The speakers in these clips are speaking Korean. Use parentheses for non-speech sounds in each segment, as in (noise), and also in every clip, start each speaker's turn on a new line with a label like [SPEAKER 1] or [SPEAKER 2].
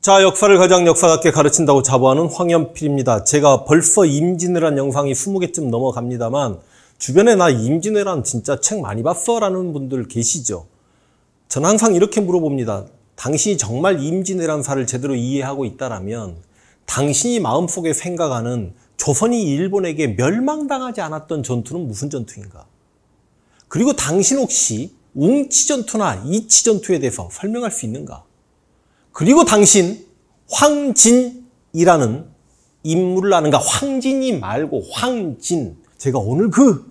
[SPEAKER 1] 자, 역사를 가장 역사답게 가르친다고 자부하는 황현필입니다. 제가 벌써 임진왜란 영상이 20개쯤 넘어갑니다만 주변에 나 임진왜란 진짜 책 많이 봤어? 라는 분들 계시죠? 전 항상 이렇게 물어봅니다. 당신이 정말 임진왜란사를 제대로 이해하고 있다라면 당신이 마음속에 생각하는 조선이 일본에게 멸망당하지 않았던 전투는 무슨 전투인가? 그리고 당신 혹시 웅치 전투나 이치 전투에 대해서 설명할 수 있는가? 그리고 당신 황진이라는 인물을 아는가? 황진이 말고 황진. 제가 오늘 그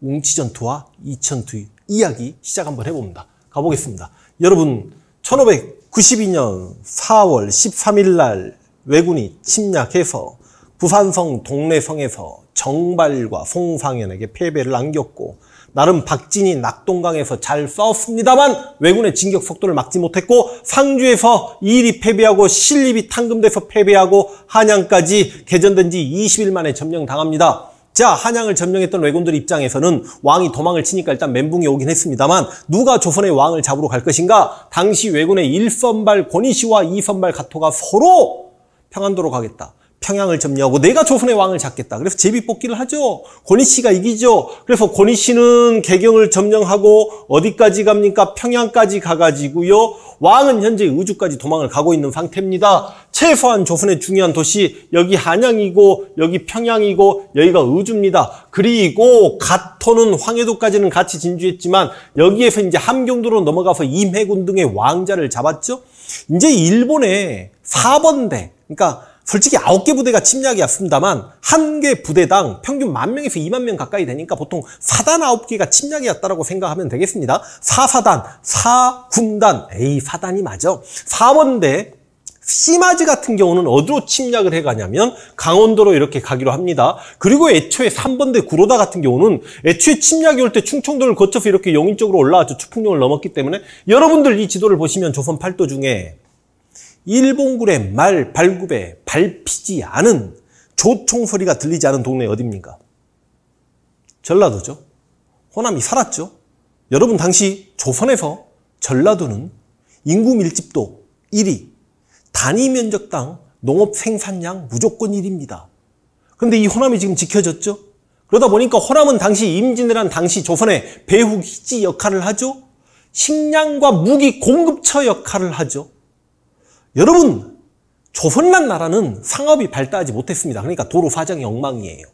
[SPEAKER 1] 웅치전투와 이천투 이야기 시작 한번 해봅니다. 가보겠습니다. 여러분 1592년 4월 13일 날 왜군이 침략해서 부산성 동래성에서 정발과 송상현에게 패배를 안겼고 나름 박진이 낙동강에서 잘 싸웠습니다만 왜군의 진격 속도를 막지 못했고 상주에서 이일이 패배하고 신립이 탕금돼서 패배하고 한양까지 개전된 지 20일 만에 점령당합니다. 자 한양을 점령했던 왜군들 입장에서는 왕이 도망을 치니까 일단 멘붕이 오긴 했습니다만 누가 조선의 왕을 잡으러 갈 것인가 당시 왜군의 1선발 권희씨와 2선발 가토가 서로 평안도로 가겠다 평양을 점령하고 내가 조선의 왕을 잡겠다. 그래서 제비뽑기를 하죠. 권희 씨가 이기죠. 그래서 권희 씨는 개경을 점령하고 어디까지 갑니까? 평양까지 가가지고요. 왕은 현재 의주까지 도망을 가고 있는 상태입니다. 최소한 조선의 중요한 도시 여기 한양이고 여기 평양이고 여기가 의주입니다. 그리고 가토는 황해도까지는 같이 진주했지만 여기에서 이제 함경도로 넘어가서 임해군 등의 왕자를 잡았죠. 이제 일본의 4번대 그러니까 솔직히 아홉 개 부대가 침략이었습니다만 한 개 부대당 평균 만 명에서 2만 명 가까이 되니까 보통 4단 아홉 개가 침략이었다라고 생각하면 되겠습니다. 4사단, 4군단, 에이 4단이 맞아. 4원대 시마즈 같은 경우는 어디로 침략을 해가냐면 강원도로 이렇게 가기로 합니다. 그리고 애초에 3번대 구로다 같은 경우는 애초에 침략이 올 때 충청도를 거쳐서 이렇게 용인 쪽으로 올라와서 추풍령을 넘었기 때문에 여러분들 이 지도를 보시면 조선 팔도 중에 일본군의 말 발굽에 밟히지 않은 조총 소리가 들리지 않은 동네 어디입니까? 전라도죠. 호남이 살았죠. 여러분 당시 조선에서 전라도는 인구 밀집도 1위, 단위 면적당 농업 생산량 무조건 1위입니다. 그런데 이 호남이 지금 지켜졌죠? 그러다 보니까 호남은 당시 임진왜란 당시 조선의 배후 기지 역할을 하죠. 식량과 무기 공급처 역할을 하죠. 여러분 조선란 나라는 상업이 발달하지 못했습니다. 그러니까 도로 사정이 엉망이에요.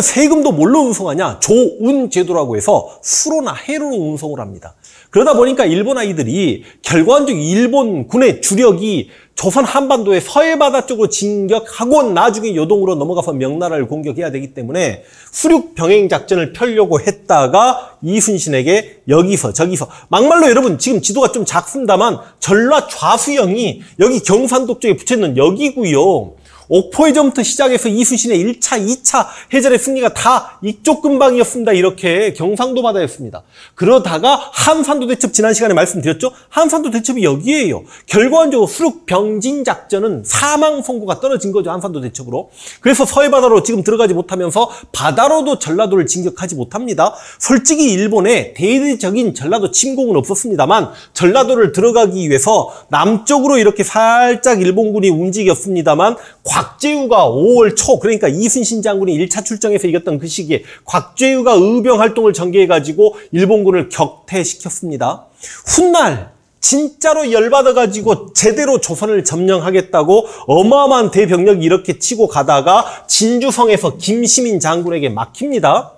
[SPEAKER 1] 세금도 뭘로 운송하냐? 조운 제도라고 해서 수로나 해로로 운송을 합니다. 그러다 보니까 일본 아이들이 결과적으로 일본군의 주력이 조선 한반도의 서해바다 쪽으로 진격하고 나중에 요동으로 넘어가서 명나라를 공격해야 되기 때문에 수륙 병행 작전을 펼려고 했다가 이순신에게 여기서 저기서 막말로 여러분 지금 지도가 좀 작습니다만 전라 좌수영이 여기 경산도 쪽에 붙여 있는 여기고요. 오포이전부터 시작해서 이순신의 1차, 2차 해전의 승리가 다 이쪽 근방이었습니다. 이렇게 경상도 바다였습니다. 그러다가 한산도 대첩 지난 시간에 말씀드렸죠? 한산도 대첩이 여기에요. 결과적으로 수륙 병진 작전은 사망 선고가 떨어진 거죠. 한산도 대첩으로. 그래서 서해 바다로 지금 들어가지 못하면서 바다로도 전라도를 진격하지 못합니다. 솔직히 일본에 대대적인 전라도 침공은 없었습니다만 전라도를 들어가기 위해서 남쪽으로 이렇게 살짝 일본군이 움직였습니다만 곽재우가 5월 초 그러니까 이순신 장군이 1차 출정에서 이겼던 그 시기에 곽재우가 의병 활동을 전개해가지고 일본군을 격퇴시켰습니다. 훗날 진짜로 열받아가지고 제대로 조선을 점령하겠다고 어마어마한 대병력 이렇게 치고 가다가 진주성에서 김시민 장군에게 막힙니다.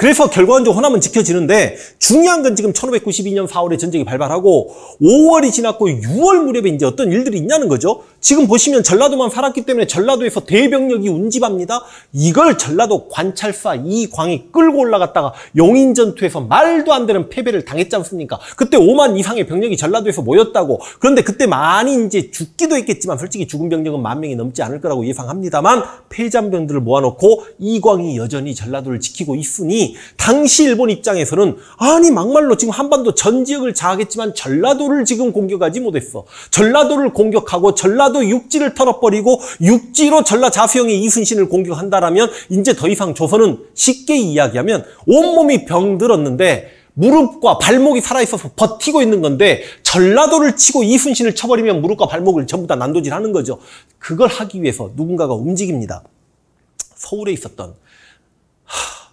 [SPEAKER 1] 그래서 결과적으로 호남은 지켜지는데 중요한 건 지금 1592년 4월에 전쟁이 발발하고 5월이 지났고 6월 무렵에 이제 어떤 일들이 있냐는 거죠. 지금 보시면 전라도만 살았기 때문에 전라도에서 대병력이 운집합니다. 이걸 전라도 관찰사 이광이 끌고 올라갔다가 용인 전투에서 말도 안 되는 패배를 당했지 않습니까? 그때 5만 이상의 병력이 전라도에서 모였다고. 그런데 그때 많이 이제 죽기도 했겠지만 솔직히 죽은 병력은 만 명이 넘지 않을 거라고 예상합니다만 패잔병들을 모아놓고 이광이 여전히 전라도를 지키고 있으니 당시 일본 입장에서는 아니 막말로 지금 한반도 전 지역을 자하겠지만 전라도를 지금 공격하지 못했어. 전라도를 공격하고 전라도 육지를 털어버리고 육지로 전라 자수형의 이순신을 공격한다라면 이제 더 이상 조선은 쉽게 이야기하면 온몸이 병들었는데 무릎과 발목이 살아있어서 버티고 있는 건데 전라도를 치고 이순신을 쳐버리면 무릎과 발목을 전부 다 난도질하는 거죠. 그걸 하기 위해서 누군가가 움직입니다. 서울에 있었던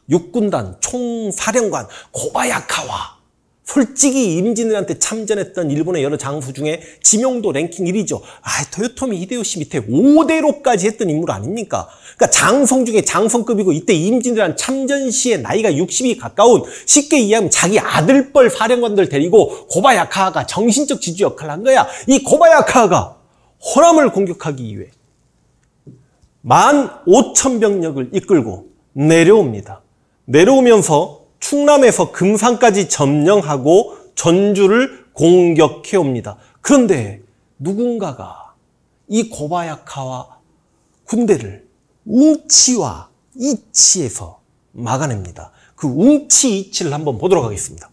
[SPEAKER 1] 육군단 총사령관 고바야카와 솔직히 임진왜란때 참전했던 일본의 여러 장수 중에 지명도 랭킹 1위죠. 아, 토요토미 히데요시 밑에 5대로까지 했던 인물 아닙니까? 그러니까 장성 중에 장성급이고 이때 임진왜란 참전 시에 나이가 60이 가까운 쉽게 이해하면 자기 아들뻘 사령관들 데리고 고바야카가 정신적 지주 역할을 한 거야. 이 고바야카가 호남을 공격하기 위해 만 5천 병력을 이끌고 내려옵니다. 내려오면서 충남에서 금산까지 점령하고 전주를 공격해 옵니다. 그런데 누군가가 이 고바야카와 군대를 웅치와 이치에서 막아냅니다. 그 웅치 이치를 한번 보도록 하겠습니다.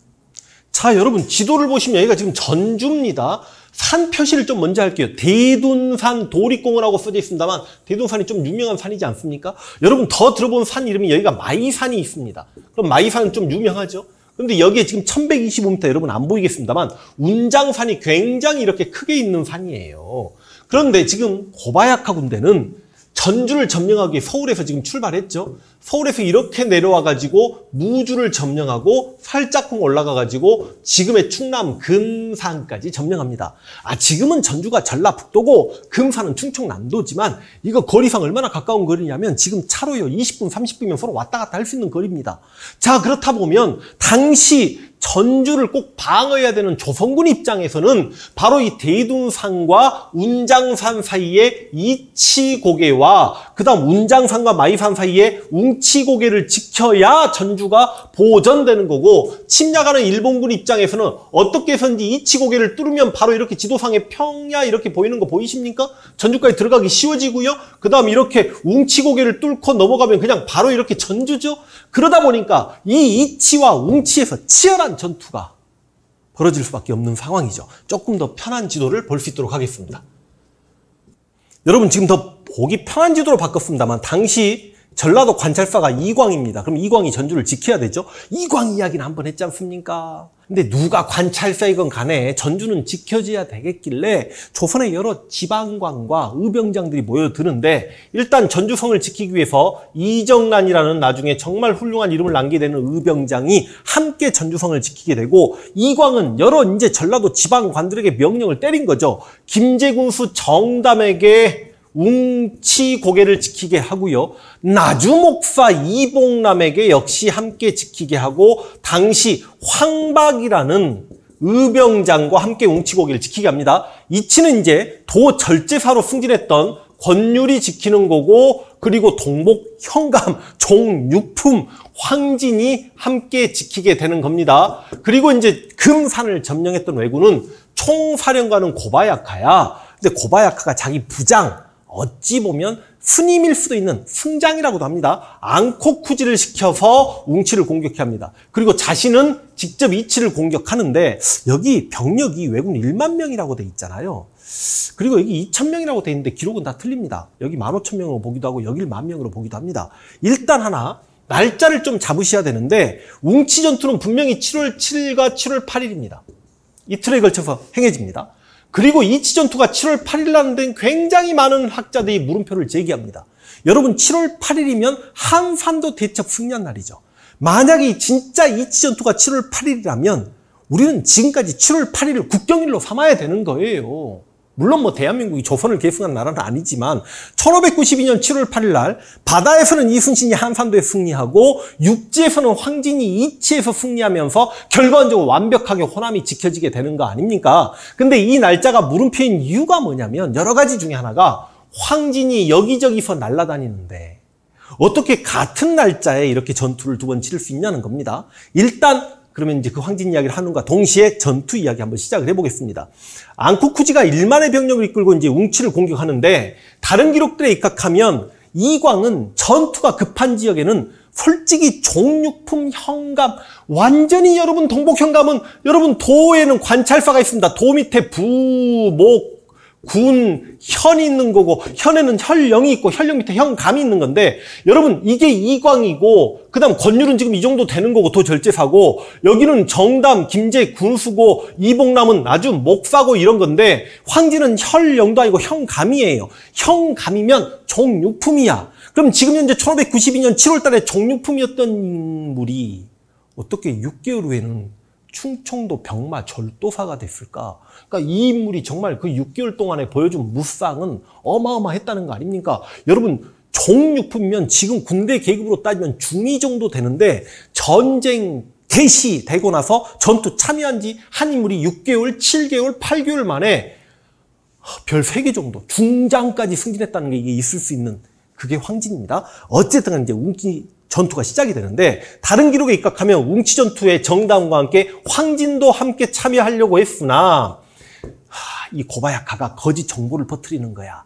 [SPEAKER 1] 자, 여러분 지도를 보시면 여기가 지금 전주입니다. 산 표시를 좀 먼저 할게요. 대둔산 도리공원하고 써져 있습니다만 대둔산이 좀 유명한 산이지 않습니까? 여러분 더 들어본 산 이름이 여기가 마이산이 있습니다. 그럼 마이산은 좀 유명하죠? 그런데 여기에 지금 1125m 여러분 안 보이겠습니다만 운장산이 굉장히 이렇게 크게 있는 산이에요. 그런데 지금 고바야카 군대는 전주를 점령하기 위해 서울에서 지금 출발했죠. 서울에서 이렇게 내려와가지고 무주를 점령하고 살짝쿵 올라가가지고 지금의 충남 금산까지 점령합니다. 아 지금은 전주가 전라북도고 금산은 충청남도지만 이거 거리상 얼마나 가까운 거리냐면 지금 차로요 20분 30분이면 서로 왔다 갔다 할 수 있는 거리입니다. 자 그렇다 보면 당시 전주를 꼭 방어해야 되는 조선군 입장에서는 바로 이 대둔산과 운장산 사이의 이치고개와 그 다음 운장산과 마이산 사이에 웅 김치고개를 지켜야 전주가 보전되는 거고 침략하는 일본군 입장에서는 어떻게 해서인지 이치고개를 뚫으면 바로 이렇게 지도상에 평야 이렇게 보이는 거 보이십니까? 전주까지 들어가기 쉬워지고요. 그 다음 이렇게 웅치고개를 뚫고 넘어가면 그냥 바로 이렇게 전주죠. 그러다 보니까 이 이치와 웅치에서 치열한 전투가 벌어질 수밖에 없는 상황이죠. 조금 더 편한 지도를 볼 수 있도록 하겠습니다. 여러분 지금 더 보기 편한 지도로 바꿨습니다만 당시 전라도 관찰사가 이광입니다. 그럼 이광이 전주를 지켜야 되죠? 이광 이야기는 한번 했지 않습니까? 근데 누가 관찰사이건 간에 전주는 지켜져야 되겠길래 조선의 여러 지방관과 의병장들이 모여드는데 일단 전주성을 지키기 위해서 이정란이라는 나중에 정말 훌륭한 이름을 남게 되는 의병장이 함께 전주성을 지키게 되고 이광은 여러 이제 전라도 지방관들에게 명령을 때린 거죠. 김제군수 정담에게 웅치 고개를 지키게 하고요. 나주 목사 이봉남에게 역시 함께 지키게 하고 당시 황박이라는 의병장과 함께 웅치 고개를 지키게 합니다. 이치는 이제 도절제사로 승진했던 권율이 지키는 거고 그리고 동복 현감 종육품 황진이 함께 지키게 되는 겁니다. 그리고 이제 금산을 점령했던 왜군은 총사령관은 고바야카야. 근데 고바야카가 자기 부장 어찌 보면 스님일 수도 있는 승장이라고도 합니다. 앙코 쿠지를 시켜서 웅치를 공격해 합니다. 그리고 자신은 직접 이치를 공격하는데 여기 병력이 외군 1만 명이라고 돼 있잖아요. 그리고 여기 2천 명이라고 돼 있는데 기록은 다 틀립니다. 여기 15,000명으로 보기도 하고 여기를 만 명으로 보기도 합니다. 일단 하나 날짜를 좀 잡으셔야 되는데 웅치 전투는 분명히 7월 7일과 7월 8일입니다. 이틀에 걸쳐서 행해집니다. 그리고 이치 전투가 7월 8일 라는은 굉장히 많은 학자들이 물음표를 제기합니다. 여러분 7월 8일이면 한산도 대첩 승리한 날이죠. 만약에 진짜 이치 전투가 7월 8일이라면 우리는 지금까지 7월 8일을 국경일로 삼아야 되는 거예요. 물론 뭐 대한민국이 조선을 계승한 나라는 아니지만 1592년 7월 8일 날 바다에서는 이순신이 한산도에 승리하고 육지에서는 황진이 이치에서 승리하면서 결과적으로 완벽하게 호남이 지켜지게 되는 거 아닙니까? 근데 이 날짜가 물음표인 이유가 뭐냐면 여러 가지 중에 하나가 황진이 여기저기서 날아다니는데 어떻게 같은 날짜에 이렇게 전투를 두 번 치를 수 있냐는 겁니다. 일단 그러면 이제 그 황진 이야기를 하는가 동시에 전투 이야기 한번 시작을 해보겠습니다. 앙코쿠지가 1만의 병력을 이끌고 이제 웅치를 공격하는데 다른 기록들에 입각하면 이광은 전투가 급한 지역에는 솔직히 종육품 현감 완전히 여러분 동복 현감은 여러분 도에는 관찰사가 있습니다. 도 밑에 부목 군, 현이 있는 거고, 현에는 혈령이 있고, 혈령 밑에 형감이 있는 건데, 여러분, 이게 이광이고, 그 다음 권율은 지금 이 정도 되는 거고, 도절제사고, 여기는 정담, 김제, 군수고, 이봉남은 아주 목사고 이런 건데, 황제는 혈령도 아니고 형감이에요. 형감이면 종육품이야. 그럼 지금 현재 1592년 7월 달에 종육품이었던 물이 어떻게 6개월 후에는 충청도 병마 절도사가 됐을까? 그러니까 이 인물이 정말 그 6개월 동안에 보여준 무쌍은 어마어마했다는 거 아닙니까? 여러분 종육품이면 지금 군대 계급으로 따지면 중위 정도 되는데 전쟁 대시 되고 나서 전투 참여한 지 한 인물이 6개월, 7개월, 8개월 만에 별 3개 정도 중장까지 승진했다는 게 이게 있을 수 있는 그게 황진입니다. 어쨌든 이제 전투가 시작이 되는데 다른 기록에 입각하면 웅치 전투의 정다운과 함께 황진도 함께 참여하려고 했으나 이 고바야카가 거짓 정보를 퍼뜨리는 거야.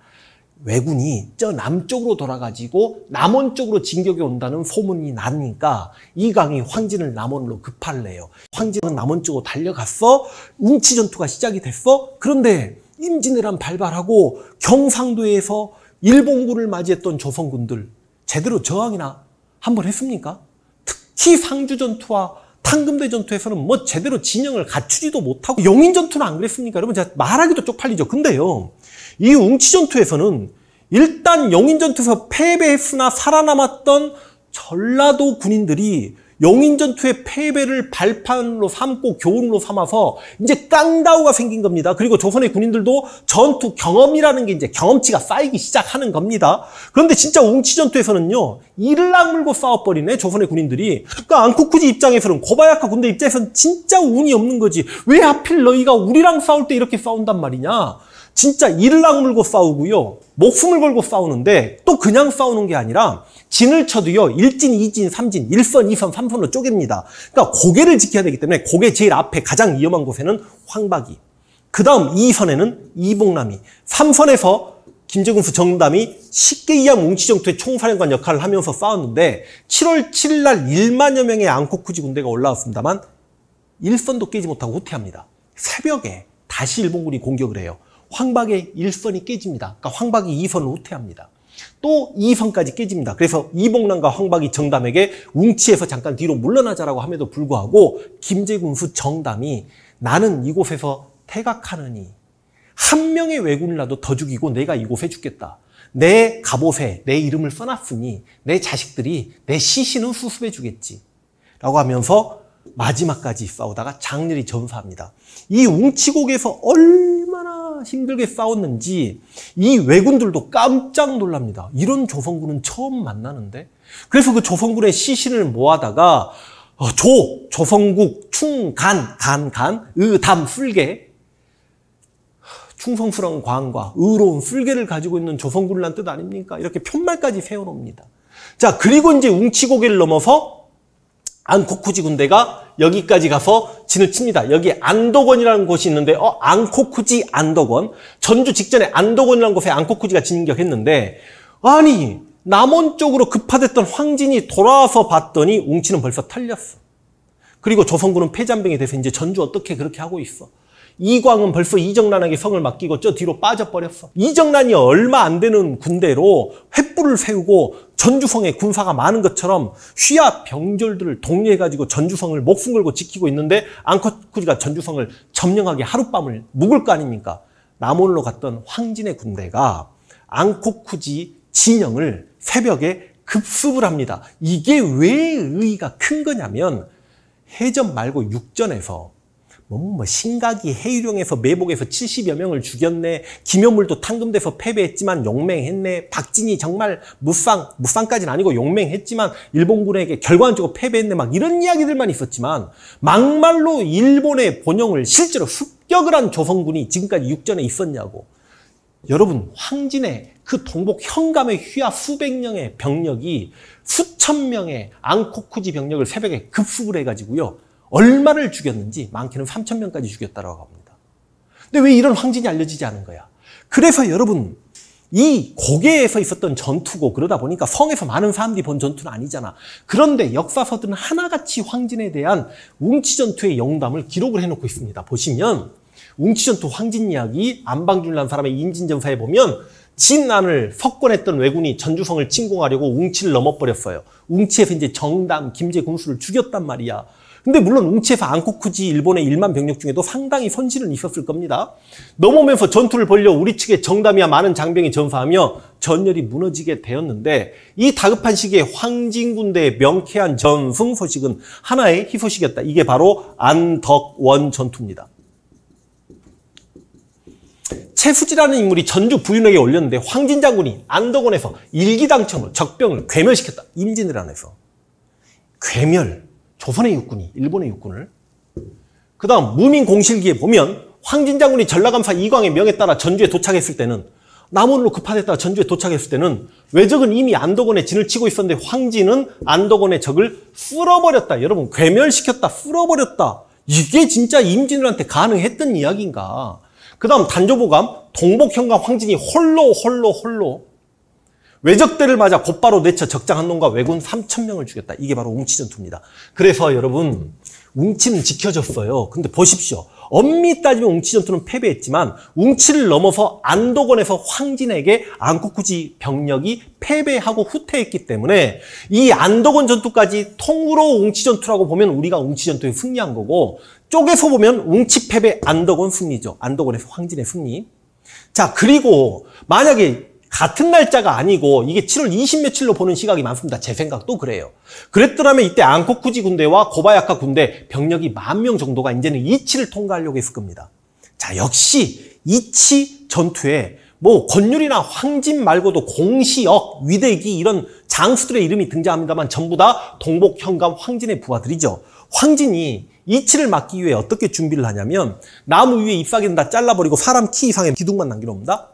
[SPEAKER 1] 왜군이 저 남쪽으로 돌아가지고 남원 쪽으로 진격이 온다는 소문이 나니까 이강이 황진을 남원으로 급할래요. 황진은 남원 쪽으로 달려갔어. 웅치 전투가 시작이 됐어. 그런데 임진왜란 발발하고 경상도에서 일본군을 맞이했던 조선군들 제대로 저항이나 한번 했습니까? 특히 상주 전투와 탕금대 전투에서는 뭐 제대로 진영을 갖추지도 못하고 용인 전투는 안 그랬습니까? 여러분 제가 말하기도 쪽팔리죠. 근데요. 이 웅치 전투에서는 일단 용인 전투에서 패배했으나 살아남았던 전라도 군인들이 용인전투의 패배를 발판으로 삼고 교훈으로 삼아서 이제 깡다우가 생긴 겁니다. 그리고 조선의 군인들도 전투 경험이라는 게 이제 경험치가 쌓이기 시작하는 겁니다. 그런데 진짜 웅치전투에서는요. 이를악 물고 싸워버리네 조선의 군인들이. 그러니까 안쿠쿠지 입장에서는 고바야카 군대 입장에서는 진짜 운이 없는 거지. 왜 하필 너희가 우리랑 싸울 때 이렇게 싸운단 말이냐. 진짜 이를 악물고 싸우고요. 목숨을 걸고 싸우는데 또 그냥 싸우는 게 아니라 진을 쳐도요. 일진이진삼진일선이선삼선으로 쪼갭니다. 그러니까 고개를 지켜야 되기 때문에 고개 제일 앞에 가장 위험한 곳에는 황박이. 그 다음 이선에는 이봉남이. 삼선에서 김재군수 정담이 쉽게 이한 웅치정토의 총사령관 역할을 하면서 싸웠는데 7월 7일 날 1만여 명의 앙코쿠지 군대가 올라왔습니다만 일선도 깨지 못하고 후퇴합니다. 새벽에 다시 일본군이 공격을 해요. 황박의 1선이 깨집니다. 그러니까 황박이 2선을 후퇴합니다. 또 2선까지 깨집니다. 그래서 이봉란과 황박이 정담에게 웅치에서 잠깐 뒤로 물러나자라고 함에도 불구하고 김제군수 정담이 나는 이곳에서 태각하느니 한 명의 왜군이라도 더 죽이고 내가 이곳에 죽겠다. 내 갑옷에 내 이름을 써놨으니 내 자식들이 내 시신은 수습해 주겠지. 라고 하면서 마지막까지 싸우다가 장렬히 전사합니다. 이 웅치곡에서 얼마나 힘들게 싸웠는지 이 왜군들도 깜짝 놀랍니다. 이런 조선군은 처음 만나는데 그래서 그 조선군의 시신을 모아다가 어, 조, 조선국, 충, 간, 간, 간, 의, 담, 술계 충성스러운 광과 의로운 술계를 가지고 있는 조선군란 뜻 아닙니까? 이렇게 편말까지 세워놓습니다. 자, 그리고 이제 웅치고개를 넘어서 안코쿠지 군대가 여기까지 가서 진을 칩니다. 여기 안도권이라는 곳이 있는데 어 안코쿠지 안도권 전주 직전에 안도권이라는 곳에 안코쿠지가 진격했는데 아니 남원 쪽으로 급파됐던 황진이 돌아와서 봤더니 웅치는 벌써 털렸어 그리고 조선군은 패잔병이 돼서 이제 전주 어떻게 그렇게 하고 있어. 이광은 벌써 이정란에게 성을 맡기고 저 뒤로 빠져버렸어. 이정란이 얼마 안 되는 군대로 횃불을 세우고 전주성에 군사가 많은 것처럼 휘하 병졸들을 독려해가지고 전주성을 목숨 걸고 지키고 있는데 앙커쿠리가 전주성을 점령하기 하룻밤을 묵을 거 아닙니까? 남홀로 갔던 황진의 군대가 앙코쿠지 진영을 새벽에 급습을 합니다. 이게 왜 의의가 큰 거냐면 해전 말고 육전에서 너뭐 뭐, 신각이 해유령에서 매복해서 70여 명을 죽였네. 김여물도 탕금돼서 패배했지만 용맹했네. 박진이 정말 무쌍, 무쌍까지는 아니고 용맹했지만 일본군에게 결과적으로 패배했네. 막 이런 이야기들만 있었지만 막말로 일본의 본영을 실제로 습격을 한 조선군이 지금까지 육전에 있었냐고. 여러분 황진의 그 동복 현감의 휘하 수백 명의 병력이 수천 명의 앙코쿠지 병력을 새벽에 급습을 해가지고요. 얼마를 죽였는지 많게는 3천 명까지 죽였다라고 합니다. 근데 왜 이런 황진이 알려지지 않은 거야? 그래서 여러분 이 고개에서 있었던 전투고 그러다 보니까 성에서 많은 사람들이 본 전투는 아니잖아. 그런데 역사서들은 하나같이 황진에 대한 웅치전투의 영담을 기록을 해놓고 있습니다. 보시면 웅치전투 황진 이야기 안방준란 사람의 인진전사에 보면 진안을 석권했던 왜군이 전주성을 침공하려고 웅치를 넘어버렸어요. 웅치에서 이제 정담, 김제 군수를 죽였단 말이야. 근데 물론 웅치에서 안코쿠지 일본의 1만 병력 중에도 상당히 손실은 있었을 겁니다. 넘어오면서 전투를 벌려 우리 측에 정담이야 많은 장병이 전사하며 전열이 무너지게 되었는데 이 다급한 시기에 황진군대의 명쾌한 전승 소식은 하나의 희소식이었다. 이게 바로 안덕원 전투입니다. 최수지라는 인물이 전주 부윤에게 올렸는데 황진 장군이 안덕원에서 일기당첨으로 적병을 괴멸시켰다. 임진을안에서 괴멸. 조선의 육군이 일본의 육군을 그 다음 무민 공실기에 보면 황진 장군이 전라감사 이광의 명에 따라 전주에 도착했을 때는 남원으로 급파됐다가 전주에 도착했을 때는 왜적은 이미 안덕원에 진을 치고 있었는데 황진은 안덕원의 적을 쓸어버렸다. 여러분 괴멸시켰다. 쓸어버렸다. 이게 진짜 임진왜란때 가능했던 이야기인가. 그 다음 단조보감 동복현과 황진이 홀로 홀로 홀로 외적대를 맞아 곧바로 내쳐 적장한 놈과 왜군 3천명을 죽였다. 이게 바로 웅치전투입니다. 그래서 여러분 웅치는 지켜졌어요. 근데 보십시오. 엄밀히 따지면 웅치전투는 패배했지만 웅치를 넘어서 안도건에서 황진에게 안코쿠지 병력이 패배하고 후퇴했기 때문에 이 안도건 전투까지 통으로 웅치전투라고 보면 우리가 웅치전투에 승리한 거고 쪼개서 보면 웅치 패배 안도건 승리죠. 안도건에서 황진의 승리. 자 그리고 만약에 같은 날짜가 아니고 이게 7월 20 며칠로 보는 시각이 많습니다. 제 생각도 그래요. 그랬더라면 이때 안코쿠지 군대와 고바야카 군대 병력이 만 명 정도가 이제는 이치를 통과하려고 했을 겁니다. 자, 역시 이치 전투에 뭐 권율이나 황진 말고도 공시역, 위대기 이런 장수들의 이름이 등장합니다만 전부 다 동복 현감 황진의 부하들이죠. 황진이 이치를 막기 위해 어떻게 준비를 하냐면 나무 위에 잎사귀는 다 잘라버리고 사람 키 이상의 기둥만 남겨놓습니다.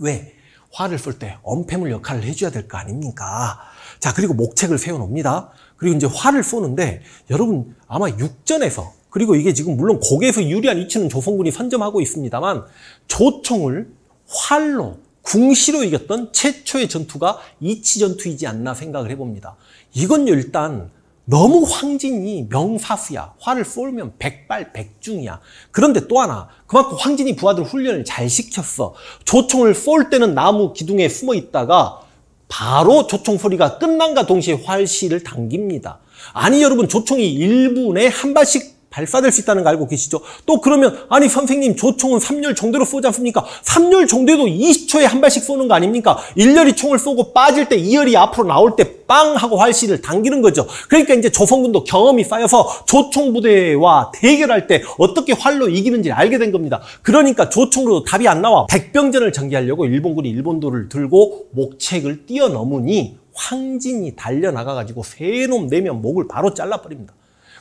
[SPEAKER 1] 왜? 화를 쓸때 엄폐물 역할을 해줘야 될 거 아닙니까? 자, 그리고 목책을 세워놉니다. 그리고 이제 화를 쏘는데 여러분 아마 육전에서 그리고 이게 지금 물론 고개에서 유리한 위치는 조선군이 선점하고 있습니다만 조총을 활로 궁시로 이겼던 최초의 전투가 이치 전투이지 않나 생각을 해봅니다. 이건 일단 너무 황진이 명사수야. 화를 쏠면 백발백중이야. 그런데 또 하나 그만큼 황진이 부하들 훈련을 잘 시켰어. 조총을 쏠 때는 나무 기둥에 숨어 있다가 바로 조총 소리가 끝난과 동시에 활시를 당깁니다. 아니 여러분 조총이 1분에 한 발씩 발사될 수 있다는 거 알고 계시죠? 또 그러면 아니 선생님 조총은 3열 정도로 쏘지 않습니까? 3열 정도에도 20초에 한 발씩 쏘는 거 아닙니까? 1열이 총을 쏘고 빠질 때 2열이 앞으로 나올 때 빵 하고 활시를 당기는 거죠. 그러니까 이제 조선군도 경험이 쌓여서 조총 부대와 대결할 때 어떻게 활로 이기는지 알게 된 겁니다. 그러니까 조총으로 답이 안 나와 백병전을 전개하려고 일본군이 일본도를 들고 목책을 뛰어넘으니 황진이 달려나가가지고 세놈 내면 목을 바로 잘라버립니다.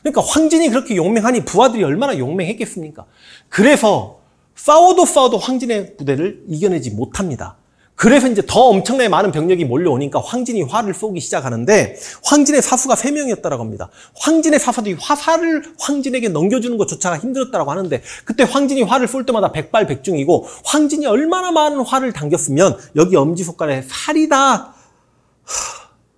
[SPEAKER 1] 그러니까 황진이 그렇게 용맹하니 부하들이 얼마나 용맹했겠습니까? 그래서 싸워도 싸워도 황진의 부대를 이겨내지 못합니다. 그래서 이제 더 엄청나게 많은 병력이 몰려오니까 황진이 화를 쏘기 시작하는데 황진의 사수가 세명이었다라고 합니다. 황진의 사수들이 화살을 황진에게 넘겨주는 것조차가 힘들었다고 하는데 그때 황진이 화를 쏠 때마다 백발백중이고 황진이 얼마나 많은 화를 당겼으면 여기 엄지손가락에 살이 다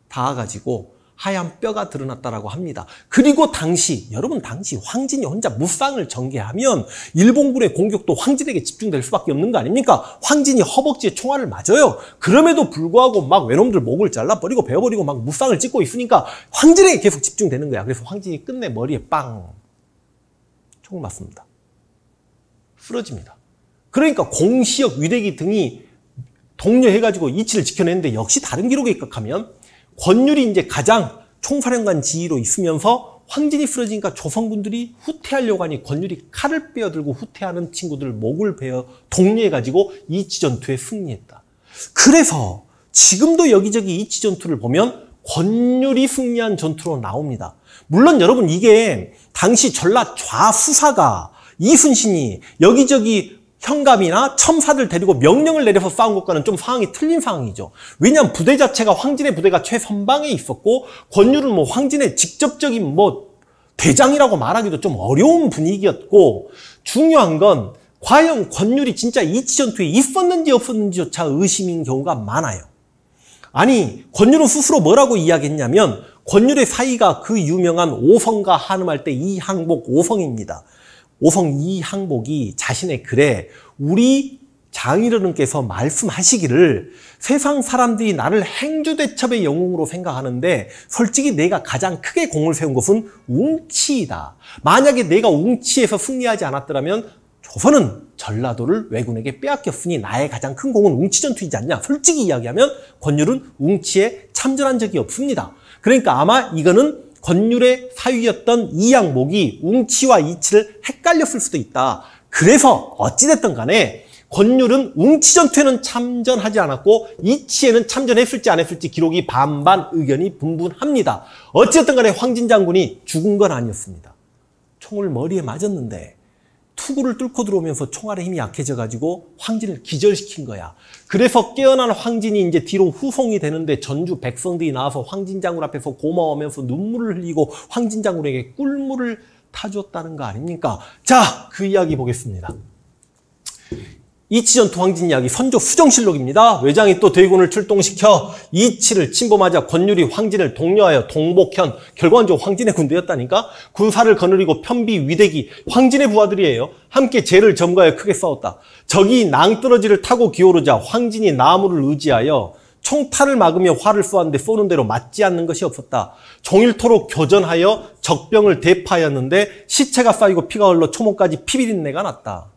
[SPEAKER 1] 닿아가지고 하얀 뼈가 드러났다라고 합니다. 그리고 당시 여러분 당시 황진이 혼자 무쌍을 전개하면 일본군의 공격도 황진에게 집중될 수밖에 없는 거 아닙니까? 황진이 허벅지에 총알을 맞아요. 그럼에도 불구하고 막 외놈들 목을 잘라버리고 베어버리고 막 무쌍을 찍고 있으니까 황진에게 계속 집중되는 거야. 그래서 황진이 끝내 머리에 빵 총 맞습니다. 쓰러집니다. 그러니까 공시역 위대기 등이 동료해가지고 이치를 지켜내는데 역시 다른 기록에 입각하면 권율이 이제 가장 총사령관 지위로 있으면서 황진이 쓰러지니까 조선군들이 후퇴하려고 하니 권율이 칼을 빼어들고 후퇴하는 친구들 목을 베어 독려해가지고 이치전투에 승리했다. 그래서 지금도 여기저기 이치전투를 보면 권율이 승리한 전투로 나옵니다. 물론 여러분 이게 당시 전라 좌수사가 이순신이 여기저기 현감이나 첨사들 데리고 명령을 내려서 싸운 것과는 좀 상황이 틀린 상황이죠. 왜냐하면 부대 자체가 황진의 부대가 최선방에 있었고 권율은 뭐 황진의 직접적인 뭐 대장이라고 말하기도 좀 어려운 분위기였고 중요한 건 과연 권율이 진짜 이치 전투에 있었는지 없었는지조차 의심인 경우가 많아요. 아니 권율은 스스로 뭐라고 이야기했냐면 권율의 사이가 그 유명한 오성과 한음할 때 이 항복 오성입니다. 오성 이항복이 자신의 글에 우리 장이르는께서 말씀하시기를 세상 사람들이 나를 행주대첩의 영웅으로 생각하는데 솔직히 내가 가장 크게 공을 세운 것은 웅치이다. 만약에 내가 웅치에서 승리하지 않았더라면 조선은 전라도를 왜군에게 빼앗겼으니 나의 가장 큰 공은 웅치 전투이지 않냐. 솔직히 이야기하면 권율은 웅치에 참전한 적이 없습니다. 그러니까 아마 이거는 권율의 사위였던 이 양목이 웅치와 이치를 헷갈렸을 수도 있다. 그래서 어찌됐든 간에 권율은 웅치 전투에는 참전하지 않았고 이치에는 참전했을지 안 했을지 기록이 반반 의견이 분분합니다. 어찌됐든 간에 황진 장군이 죽은 건 아니었습니다. 총을 머리에 맞았는데 투구를 뚫고 들어오면서 총알의 힘이 약해져가지고 황진을 기절시킨 거야. 그래서 깨어난 황진이 이제 뒤로 후송이 되는데 전주 백성들이 나와서 황진장군 앞에서 고마워하면서 눈물을 흘리고 황진장군에게 꿀물을 타줬다는 거 아닙니까? 자, 그 이야기 보겠습니다. 이치전 투황진약이 선조 수정실록입니다. 외장이 또 대군을 출동시켜 이치를 침범하자 권율이 황진을 독려하여 동복현, 결과적으로 황진의 군대였다니까? 군사를 거느리고 편비 위대기, 황진의 부하들이에요. 함께 죄를 점거하여 크게 싸웠다. 적이 낭떠러지를 타고 기어오르자 황진이 나무를 의지하여 총탄을 막으며 화를 쏘았는데 쏘는 대로 맞지 않는 것이 없었다. 종일토록 교전하여 적병을 대파하였는데 시체가 쌓이고 피가 흘러 초목까지 피비린내가 났다.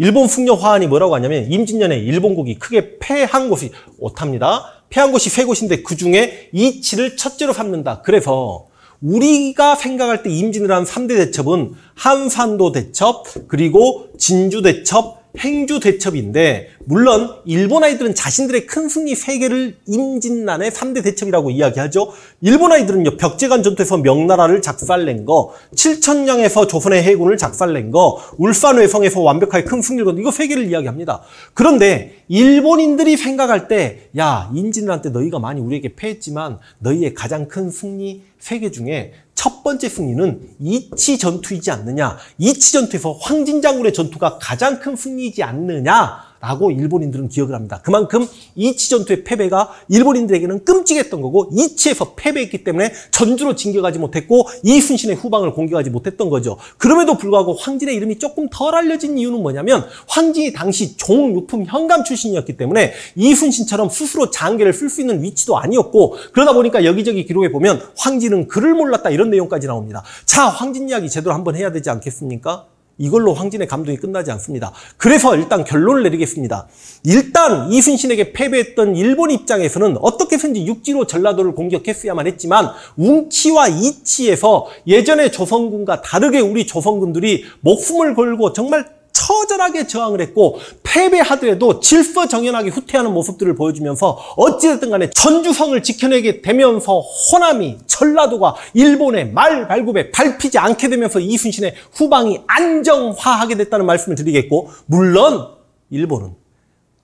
[SPEAKER 1] 일본 숙녀 화환이 뭐라고 하냐면 임진년에 일본국이 크게 패한 곳이 오타입니다. 패한 곳이 세 곳인데 그중에 이치를 첫째로 삼는다. 그래서 우리가 생각할 때 임진왜란 3대 대첩은 한산도 대첩, 그리고 진주 대첩, 행주 대첩인데 물론 일본 아이들은 자신들의 큰 승리 세계를 임진란의 3대 대첩이라고 이야기하죠. 일본 아이들은벽제관 전투에서 명나라를 작살낸 거, 칠천량에서 조선의 해군을 작살낸 거, 울산외성에서 완벽하게 큰 승리를 거둔 이거 세계를 이야기합니다. 그런데 일본인들이 생각할 때 야, 임진란 때 너희가 많이 우리에게 패했지만 너희의 가장 큰 승리 세계 중에 첫 번째 승리는 이치 전투이지 않느냐. 이치 전투에서 황진장군의 전투가 가장 큰 승리이지 않느냐. 라고 일본인들은 기억을 합니다. 그만큼 이치 전투의 패배가 일본인들에게는 끔찍했던 거고 이치에서 패배했기 때문에 전주로 진격하지 못했고 이순신의 후방을 공격하지 못했던 거죠. 그럼에도 불구하고 황진의 이름이 조금 덜 알려진 이유는 뭐냐면 황진이 당시 종육품 현감 출신이었기 때문에 이순신처럼 스스로 장계를 쓸 수 있는 위치도 아니었고 그러다 보니까 여기저기 기록에 보면 황진은 글을 몰랐다 이런 내용까지 나옵니다. 자, 황진 이야기 제대로 한번 해야 되지 않겠습니까? 이걸로 황진의 감동이 끝나지 않습니다. 그래서 일단 결론을 내리겠습니다. 일단 이순신에게 패배했던 일본 입장에서는 어떻게든지 육지로 전라도를 공격했어야만 했지만 웅치와 이치에서 예전의 조선군과 다르게 우리 조선군들이 목숨을 걸고 정말 처절하게 저항을 했고 패배하더라도 질서정연하게 후퇴하는 모습들을 보여주면서 어찌됐든 간에 전주성을 지켜내게 되면서 호남이 전라도가 일본의 말 발굽에 밟히지 않게 되면서 이순신의 후방이 안정화하게 됐다는 말씀을 드리겠고 물론 일본은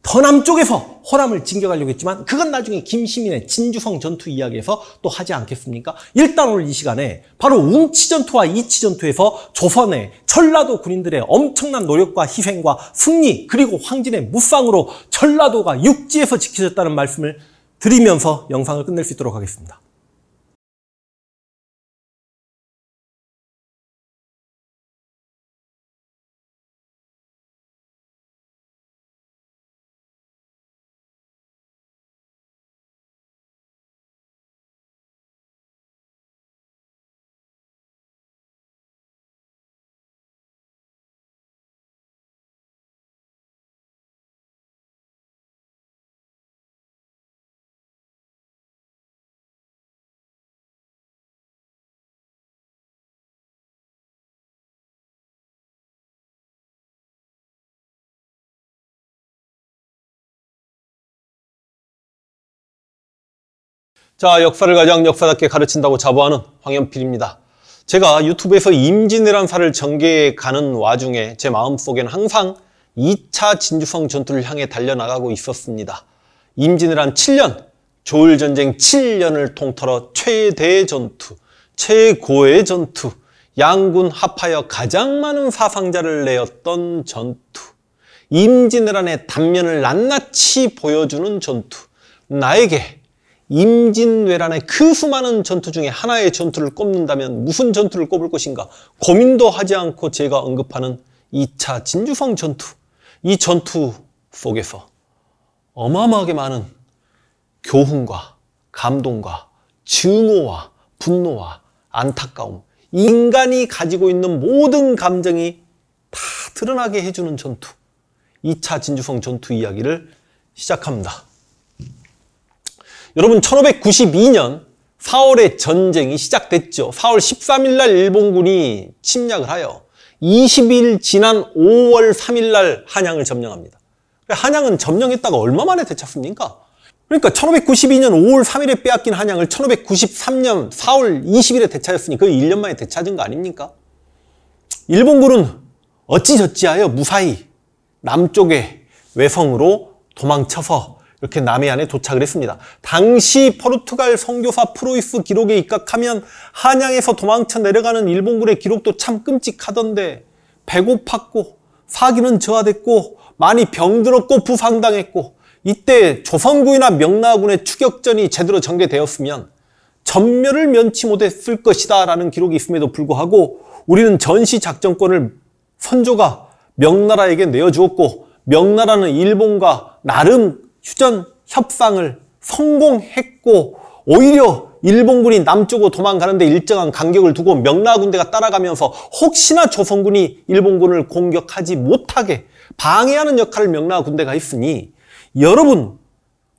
[SPEAKER 1] 서남쪽에서 호남을 진격하려고 했지만 그건 나중에 김시민의 진주성 전투 이야기에서 또 하지 않겠습니까? 일단 오늘 이 시간에 바로 웅치 전투와 이치 전투에서 조선의 전라도 군인들의 엄청난 노력과 희생과 승리 그리고 황진의 무쌍으로 전라도가 육지에서 지켜졌다는 말씀을 드리면서 영상을 끝낼 수 있도록 하겠습니다. 자, 역사를 가장 역사답게 가르친다고 자부하는 황현필입니다. 제가 유튜브에서 임진왜란 사를 전개해 가는 와중에 제 마음속엔 항상 2차 진주성 전투를 향해 달려나가고 있었습니다. 임진왜란 7년, 조울전쟁 7년을 통틀어 최대 전투, 최고의 전투, 양군 합하여 가장 많은 사상자를 내었던 전투, 임진왜란의 단면을 낱낱이 보여주는 전투, 나에게 임진왜란의 그 수많은 전투 중에 하나의 전투를 꼽는다면 무슨 전투를 꼽을 것인가 고민도 하지 않고 제가 언급하는 2차 진주성 전투 이 전투 속에서 어마어마하게 많은 교훈과 감동과 증오와 분노와 안타까움 인간이 가지고 있는 모든 감정이 다 드러나게 해주는 전투 2차 진주성 전투 이야기를 시작합니다. 여러분 1592년 4월에 전쟁이 시작됐죠. 4월 13일 날 일본군이 침략을 하여 20일 지난 5월 3일 날 한양을 점령합니다. 한양은 점령했다가 얼마 만에 되찾습니까? 그러니까 1592년 5월 3일에 빼앗긴 한양을 1593년 4월 20일에 되찾았으니 그 1년 만에 되찾은 거 아닙니까? 일본군은 어찌저찌하여 무사히 남쪽의 외성으로 도망쳐서 이렇게 남해안에 도착을 했습니다. 당시 포르투갈 선교사 프로이스 기록에 입각하면 한양에서 도망쳐 내려가는 일본군의 기록도 참 끔찍하던데 배고팠고 사기는 저하됐고 많이 병들었고 부상당했고 이때 조선군이나 명나군의 추격전이 제대로 전개되었으면 전멸을 면치 못했을 것이다 라는 기록이 있음에도 불구하고 우리는 전시작전권을 선조가 명나라에게 내어주었고 명나라는 일본과 나름 휴전 협상을 성공했고 오히려 일본군이 남쪽으로 도망가는데 일정한 간격을 두고 명나 군대가 따라가면서 혹시나 조선군이 일본군을 공격하지 못하게 방해하는 역할을 명나 군대가 했으니 여러분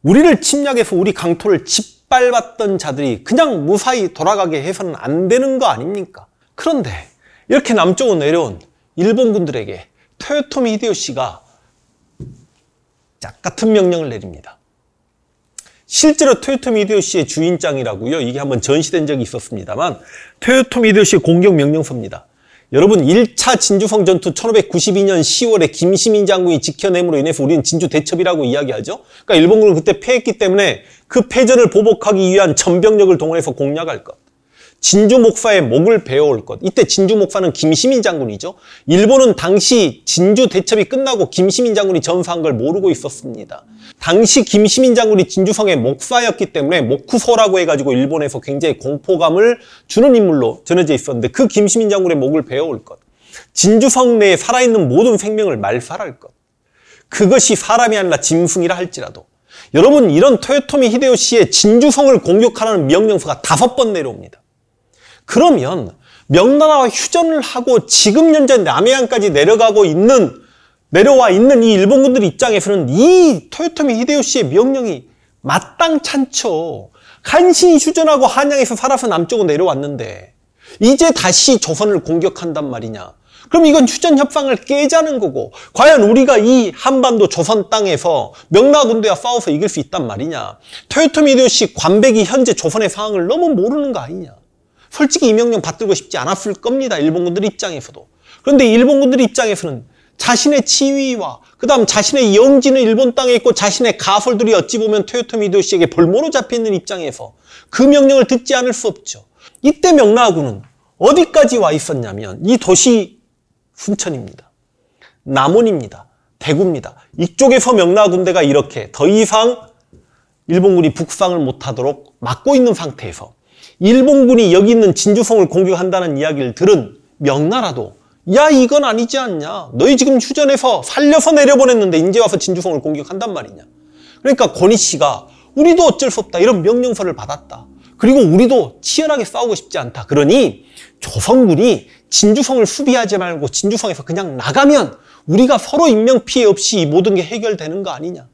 [SPEAKER 1] 우리를 침략해서 우리 강토를 짓밟았던 자들이 그냥 무사히 돌아가게 해서는 안 되는 거 아닙니까? 그런데 이렇게 남쪽으로 내려온 일본군들에게 토요토미 히데요시가 짝 같은 명령을 내립니다. 실제로 토요토 미데요시의 주인장이라고요. 이게 한번 전시된 적이 있었습니다만 토요토 미데요시의 공격 명령서입니다. 여러분 1차 진주성 전투 1592년 10월에 김시민 장군이 지켜냄으로 인해서 우리는 진주 대첩이라고 이야기하죠. 그러니까 일본군은 그때 패했기 때문에 그 패전을 보복하기 위한 전병력을 동원해서 공략할 것. 진주 목사의 목을 베어올 것. 이때 진주 목사는 김시민 장군이죠. 일본은 당시 진주 대첩이 끝나고 김시민 장군이 전사한 걸 모르고 있었습니다. 당시 김시민 장군이 진주성의 목사였기 때문에 목후소라고 해가지고 일본에서 굉장히 공포감을 주는 인물로 전해져 있었는데 그 김시민 장군의 목을 베어올 것. 진주성 내에 살아있는 모든 생명을 말살할 것. 그것이 사람이 아니라 짐승이라 할지라도 여러분 이런 토요토미 히데요시의 진주성을 공격하라는 명령서가 다섯 번 내려옵니다. 그러면 명나라와 휴전을 하고 지금 현재 남해안까지 내려가고 있는 내려와 있는 이 일본군들 입장에서는 이 토요토미 히데요시의 명령이 마땅찮죠. 간신히 휴전하고 한양에서 살아서 남쪽으로 내려왔는데 이제 다시 조선을 공격한단 말이냐. 그럼 이건 휴전 협상을 깨자는 거고 과연 우리가 이 한반도 조선 땅에서 명나라 군대와 싸워서 이길 수 있단 말이냐. 토요토미 히데요시 관백이 현재 조선의 상황을 너무 모르는 거 아니냐. 솔직히 이 명령 받들고 싶지 않았을 겁니다. 일본군들 입장에서도. 그런데 일본군들 입장에서는 자신의 지위와 그 다음 자신의 영지는 일본 땅에 있고 자신의 가설들이 어찌 보면 토요토미 도시에게 볼모로 잡혀있는 입장에서 그 명령을 듣지 않을 수 없죠. 이때 명나군은 어디까지 와 있었냐면 이 도시 순천입니다. 남원입니다. 대구입니다. 이쪽에서 명나 군대가 이렇게 더 이상 일본군이 북상을 못하도록 막고 있는 상태에서 일본군이 여기 있는 진주성을 공격한다는 이야기를 들은 명나라도 야 이건 아니지 않냐 너희 지금 휴전해서 살려서 내려보냈는데 이제 와서 진주성을 공격한단 말이냐 그러니까 권위씨가 우리도 어쩔 수 없다 이런 명령서를 받았다 그리고 우리도 치열하게 싸우고 싶지 않다 그러니 조선군이 진주성을 수비하지 말고 진주성에서 그냥 나가면 우리가 서로 인명피해 없이 이 모든 게 해결되는 거 아니냐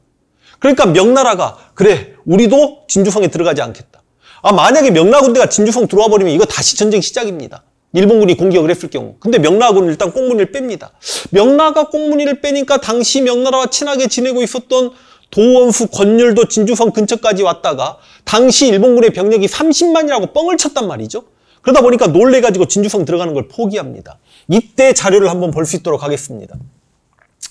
[SPEAKER 1] 그러니까 명나라가 그래 우리도 진주성에 들어가지 않겠다 아, 만약에 명나군대가 진주성 들어와 버리면 이거 다시 전쟁 시작입니다. 일본군이 공격을 했을 경우. 근데 명나군은 일단 꽁무니를 뺍니다. 명나가 꽁무니를 빼니까 당시 명나라와 친하게 지내고 있었던 도원수 권율도 진주성 근처까지 왔다가 당시 일본군의 병력이 30만이라고 뻥을 쳤단 말이죠. 그러다 보니까 놀래가지고 진주성 들어가는 걸 포기합니다. 이때 자료를 한번 볼 수 있도록 하겠습니다.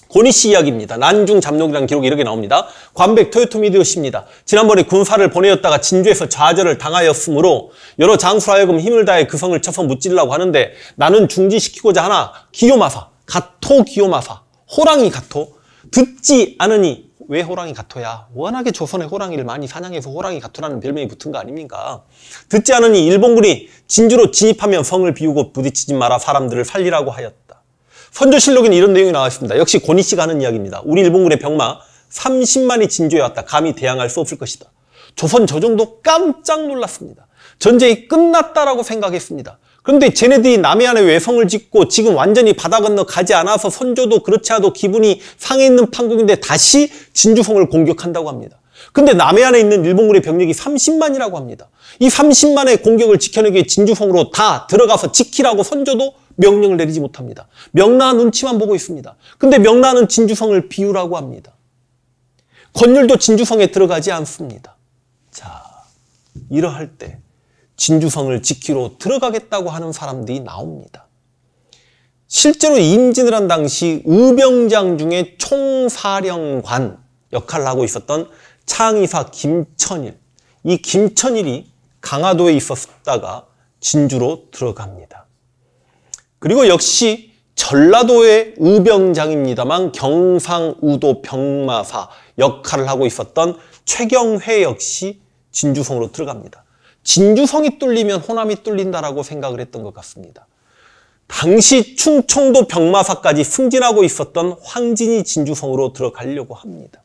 [SPEAKER 1] 고니 씨 이야기입니다. 난중 잠룡이라는 기록이 이렇게 나옵니다. 관백 토요토미디오 씨입니다. 지난번에 군사를 보내었다가 진주에서 좌절을 당하였으므로 여러 장수라 하여금 힘을 다해 그 성을 쳐서 무찔려고 하는데 나는 중지시키고자 하나 기요마사, 가토 기요마사, 호랑이 가토, 듣지 않으니 왜 호랑이 가토야? 워낙에 조선의 호랑이를 많이 사냥해서 호랑이 가토라는 별명이 붙은 거 아닙니까? 듣지 않으니 일본군이 진주로 진입하면 성을 비우고 부딪히지 마라 사람들을 살리라고 하였다. 선조실록에는 이런 내용이 나와 있습니다. 역시 고니 씨가 하는 이야기입니다. 우리 일본군의 병마 30만이 진주해왔다 감히 대항할 수 없을 것이다. 조선 저 정도 깜짝 놀랐습니다. 전쟁이 끝났다라고 생각했습니다. 그런데 쟤네들이 남해안에 외성을 짓고 지금 완전히 바다 건너 가지 않아서 선조도 그렇지 않아도 기분이 상해 있는 판국인데 다시 진주성을 공격한다고 합니다. 근데 남해안에 있는 일본군의 병력이 30만이라고 합니다. 이 30만의 공격을 지켜내기 위해 진주성으로 다 들어가서 지키라고 선조도 명령을 내리지 못합니다. 명나 눈치만 보고 있습니다. 근데 명나라는 진주성을 비우라고 합니다. 건율도 진주성에 들어가지 않습니다. 자, 이러할 때 진주성을 지키러 들어가겠다고 하는 사람들이 나옵니다. 실제로 임진을 한 당시 우병장 중에 총사령관 역할을 하고 있었던 창의사 김천일. 이 김천일이 강화도에 있었다가 진주로 들어갑니다. 그리고 역시 전라도의 우병장입니다만 경상우도 병마사 역할을 하고 있었던 최경회 역시 진주성으로 들어갑니다. 진주성이 뚫리면 호남이 뚫린다라고 생각을 했던 것 같습니다. 당시 충청도 병마사까지 승진하고 있었던 황진이 진주성으로 들어가려고 합니다.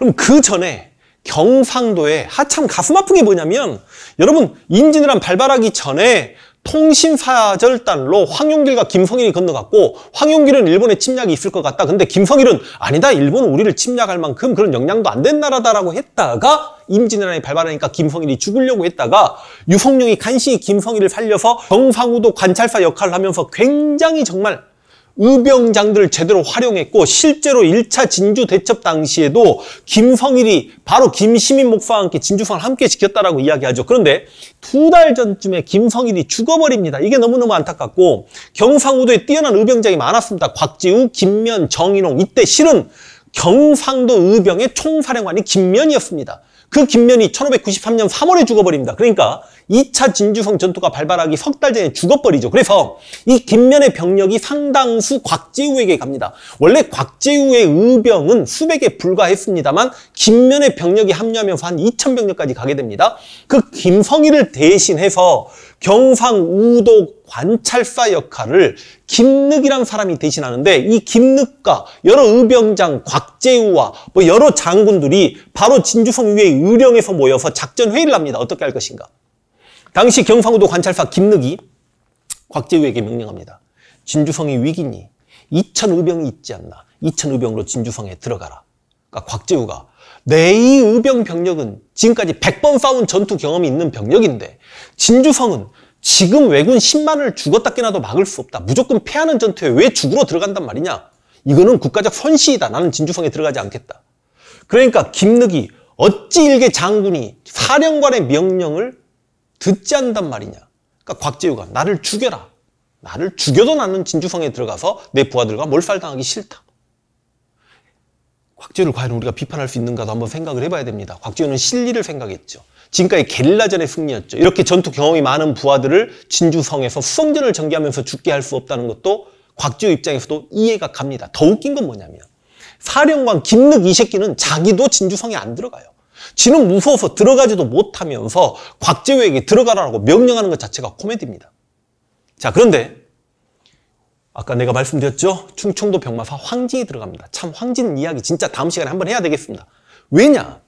[SPEAKER 1] 그럼 그 전에 경상도에 하참 가슴 아픈 게 뭐냐면 여러분 임진왜란 발발하기 전에 통신사절단로 황용길과 김성일이 건너갔고 황용길은 일본에 침략이 있을 것 같다. 근데 김성일은 아니다. 일본은 우리를 침략할 만큼 그런 영향도 안 된 나라다라고 했다가 임진왜란이 발발하니까 김성일이 죽으려고 했다가 유성룡이 간신히 김성일을 살려서 경상우도 관찰사 역할을 하면서 굉장히 정말 의병장들을 제대로 활용했고 실제로 1차 진주 대첩 당시에도 김성일이 바로 김시민 목사와 함께 진주성을 함께 지켰다라고 이야기하죠. 그런데 두 달 전쯤에 김성일이 죽어버립니다. 이게 너무너무 안타깝고 경상우도에 뛰어난 의병장이 많았습니다. 곽지우, 김면, 정인홍 이때 실은 경상도 의병의 총사령관이 김면이었습니다. 그 김면이 1593년 3월에 죽어버립니다. 그러니까 2차 진주성 전투가 발발하기 석 달 전에 죽어버리죠. 그래서 이 김면의 병력이 상당수 곽재우에게 갑니다. 원래 곽재우의 의병은 수백에 불과했습니다만 김면의 병력이 합류하면서 한2천병력까지 가게 됩니다. 그 김성희를 대신해서 경상우도 관찰사 역할을 김늑이란 사람이 대신하는데 이 김늑과 여러 의병장 곽재우와 뭐 여러 장군들이 바로 진주성 위에 의령에서 모여서 작전 회의를 합니다. 어떻게 할 것인가? 당시 경상우도 관찰사 김늑이 곽재우에게 명령합니다. 진주성이 위기니 이천 의병이 있지 않나. 이천 의병으로 진주성에 들어가라. 그러니까 곽재우가 내의병 의 병력은 지금까지 100번 싸운 전투 경험이 있는 병력인데 진주성은 지금 왜군 10만을 죽었다 깨나도 막을 수 없다. 무조건 패하는 전투에 왜 죽으러 들어간단 말이냐. 이거는 국가적 선시이다. 나는 진주성에 들어가지 않겠다. 그러니까 김늑이 어찌 일개 장군이 사령관의 명령을 듣지 않단 말이냐. 그러니까 곽재우가 나를 죽여라. 나를 죽여도 나는 진주성에 들어가서 내 부하들과 몰살당하기 싫다. 곽지훈을 과연 우리가 비판할 수 있는가도 한번 생각을 해봐야 됩니다. 곽지훈은 실리를 생각했죠. 지금까지 게릴라전의 승리였죠. 이렇게 전투 경험이 많은 부하들을 진주성에서 수성전을 전개하면서 죽게 할 수 없다는 것도 곽지호 입장에서도 이해가 갑니다. 더 웃긴 건 뭐냐면 사령관 김늑 이 새끼는 자기도 진주성에 안 들어가요. 지는 무서워서 들어가지도 못하면서 곽재우에게 들어가라고 명령하는 것 자체가 코미디입니다. 자 그런데 아까 내가 말씀드렸죠? 충청도 병마사 황진이 들어갑니다. 참 황진 이야기 진짜 다음 시간에 한번 해야 되겠습니다. 왜냐?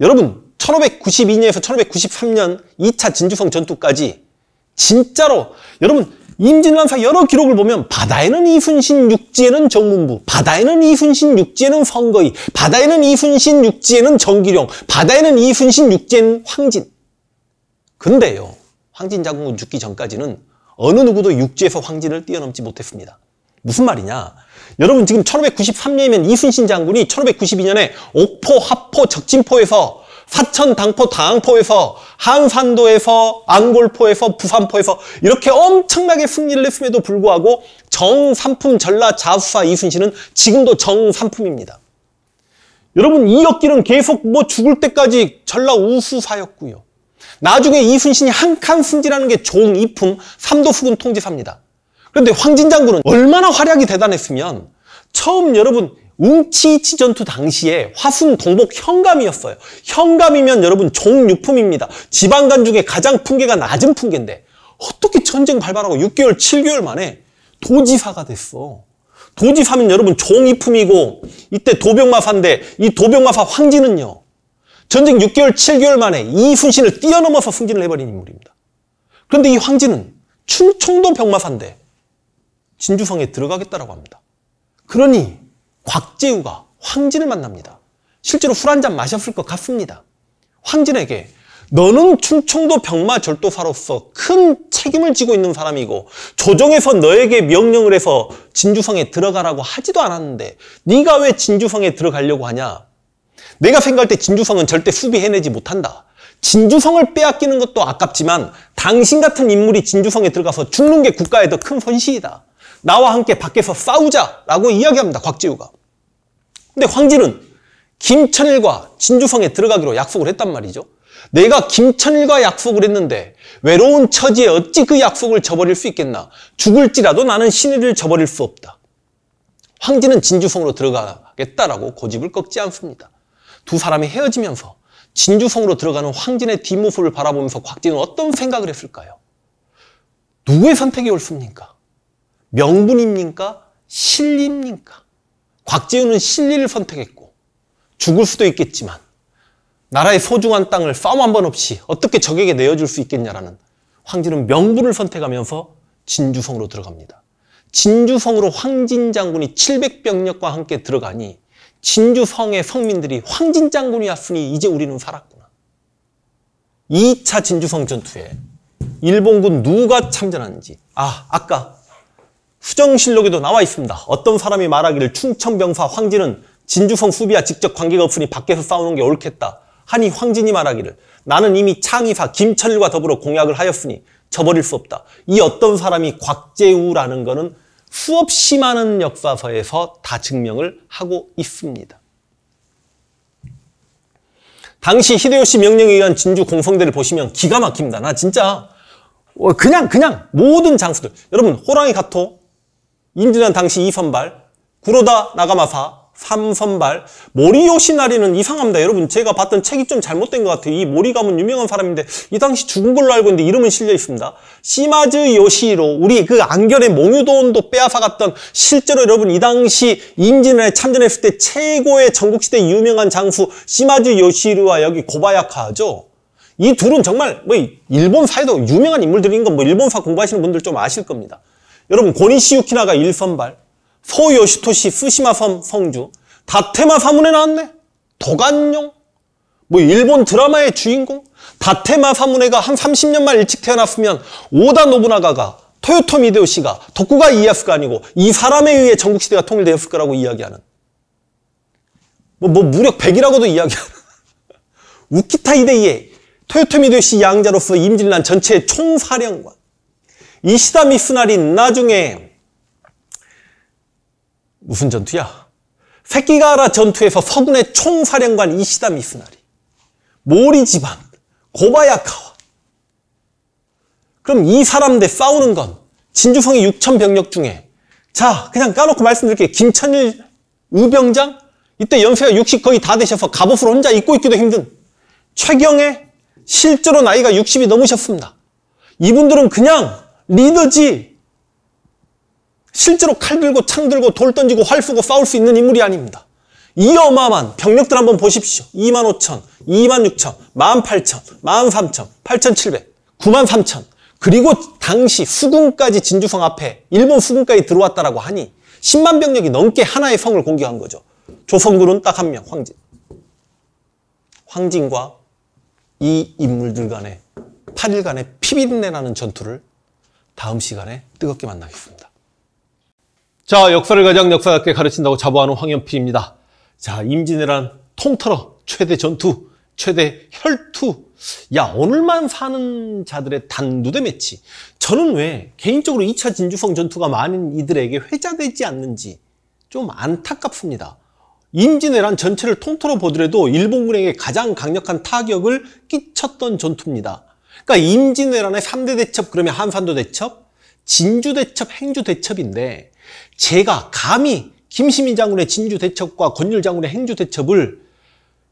[SPEAKER 1] 여러분 1592년에서 1593년 2차 진주성 전투까지 진짜로 여러분 임진왜란사 여러 기록을 보면 바다에는 이순신 육지에는 정문부 바다에는 이순신 육지에는 선거이 바다에는 이순신 육지에는 정기룡 바다에는 이순신 육지에는 황진 근데요 황진 자궁은 죽기 전까지는 어느 누구도 육지에서 황진을 뛰어넘지 못했습니다. 무슨 말이냐? 여러분 지금 1593년이면 이순신 장군이 1592년에 옥포, 합포, 적진포에서 사천, 당포, 당포에서 한산도에서 안골포에서 부산포에서 이렇게 엄청나게 승리를 했음에도 불구하고 정삼품 전라 자수사 이순신은 지금도 정삼품입니다. 여러분 이역길는 계속 뭐 죽을 때까지 전라 우수사였고요. 나중에 이순신이 한 칸 승지라는게 종이품 삼도수군 통지사입니다. 그런데 황진 장군은 얼마나 활약이 대단했으면 처음 여러분 웅치이치 전투 당시에 화순 동복 현감이었어요. 현감이면 여러분 종유품입니다. 지방간 중에 가장 풍계가 낮은 풍계인데 어떻게 전쟁 발발하고 6개월, 7개월 만에 도지사가 됐어. 도지사면 여러분 종이품이고 이때 도병마사인데 이 도병마사 황진은요. 전쟁 6개월, 7개월 만에 이순신을 뛰어넘어서 승진을 해버린 인물입니다. 그런데 이 황진은 충청도 병마산대 진주성에 들어가겠다라고 합니다. 그러니 곽재우가 황진을 만납니다. 실제로 술 한잔 마셨을 것 같습니다. 황진에게 너는 충청도 병마절도사로서 큰 책임을 지고 있는 사람이고 조정에서 너에게 명령을 해서 진주성에 들어가라고 하지도 않았는데 네가 왜 진주성에 들어가려고 하냐? 내가 생각할 때 진주성은 절대 수비해내지 못한다. 진주성을 빼앗기는 것도 아깝지만 당신 같은 인물이 진주성에 들어가서 죽는 게 국가에 더 큰 손실이다. 나와 함께 밖에서 싸우자라고 이야기합니다. 곽지우가. 근데 황진은 김천일과 진주성에 들어가기로 약속을 했단 말이죠. 내가 김천일과 약속을 했는데 외로운 처지에 어찌 그 약속을 저버릴 수 있겠나. 죽을지라도 나는 신의를 저버릴 수 없다. 황진은 진주성으로 들어가겠다라고 고집을 꺾지 않습니다. 두 사람이 헤어지면서 진주성으로 들어가는 황진의 뒷모습을 바라보면서 곽진은 어떤 생각을 했을까요? 누구의 선택이 옳습니까? 명분입니까? 실리입니까? 곽재훈은 실리를 선택했고 죽을 수도 있겠지만 나라의 소중한 땅을 싸움 한 번 없이 어떻게 적에게 내어줄 수 있겠냐라는 황진은 명분을 선택하면서 진주성으로 들어갑니다. 진주성으로 황진 장군이 700병력과 함께 들어가니 진주성의 성민들이 황진 장군이 었으니 이제 우리는 살았구나. 2차 진주성 전투에 일본군 누가 참전하는지 아 아까 후정실록에도 나와 있습니다. 어떤 사람이 말하기를 충청병사 황진은 진주성 수비와 직접 관계가 없으니 밖에서 싸우는 게 옳겠다. 하니 황진이 말하기를 나는 이미 창의사 김철과 더불어 공약을 하였으니 저버릴 수 없다. 이 어떤 사람이 곽재우라는 거는 수없이 많은 역사서에서 다 증명을 하고 있습니다. 당시 히데요시 명령에 의한 진주 공성대를 보시면 기가 막힙니다. 나 진짜 어, 그냥 그냥 모든 장수들 여러분 호랑이 가토, 인진왜 당시 이선발, 구로다 나가마사, 삼선발 모리요 시나리는 이상합니다 여러분 제가 봤던 책이 좀 잘못된 것 같아요 이 모리 가문 유명한 사람인데 이 당시 죽은 걸로 알고 있는데 이름은 실려 있습니다 시마즈 요시로 우리 그 안결의 몽유도원도 빼앗아갔던 실제로 여러분 이 당시 임진왜란에 참전했을 때 최고의 전국시대 유명한 장수 시마즈 요시로와 여기 고바야카죠 이 둘은 정말 뭐 일본 사회도 유명한 인물들인 건 뭐 일본사 공부하시는 분들 좀 아실 겁니다 여러분 고니시유키나가 일선발 소요시토시 스시마섬 성주 다테마 사문에 나왔네 도간용 뭐 일본 드라마의 주인공 다테마 사문에가 한 30년만 일찍 태어났으면 오다 노부나가가 토요토 미데오시가 덕구가 이에야스가 아니고 이 사람에 의해 전국시대가 통일되었을 거라고 이야기하는 뭐, 뭐 무력 100이라고도 이야기하는 (laughs) 우키타 이데이에 토요토 미데오시 양자로서 임진란 전체의 총사령관 이시다 미스나린 나중에 무슨 전투야? 새끼가라 전투에서 서군의 총사령관 이시다 미스나리, 모리 지반 고바야카와. 그럼 이 사람들 싸우는 건 진주성의 6천 병력 중에 자 그냥 까놓고 말씀드릴게요. 김천일 의병장 이때 연세가 60 거의 다 되셔서 갑옷을 혼자 입고 있기도 힘든 최경의 실제로 나이가 60이 넘으셨습니다. 이분들은 그냥 리더지 실제로 칼 들고 창 들고 돌 던지고 활 쓰고 싸울 수 있는 인물이 아닙니다. 이 어마어마한 병력들 한번 보십시오. 25,000, 26,000, 18,000, 13,000, 8,700, 93,000 그리고 당시 수군까지 진주성 앞에 일본 수군까지 들어왔다라고 하니 10만 병력이 넘게 하나의 성을 공격한 거죠. 조선군은 딱 한 명, 황진. 황진과 이 인물들 간의 8일간의 피비린내라는 전투를 다음 시간에 뜨겁게 만나겠습니다. 자, 역사를 가장 역사답게 가르친다고 자부하는 황현필입니다. 자, 임진왜란 통틀어 최대 전투, 최대 혈투. 야, 오늘만 사는 자들의 단두대 매치. 저는 왜 개인적으로 2차 진주성 전투가 많은 이들에게 회자되지 않는지 좀 안타깝습니다. 임진왜란 전체를 통틀어 보더라도 일본군에게 가장 강력한 타격을 끼쳤던 전투입니다. 그러니까 임진왜란의 3대 대첩 그러면 한산도 대첩, 진주 대첩, 행주 대첩인데 제가 감히 김시민 장군의 진주 대첩과 권율 장군의 행주 대첩을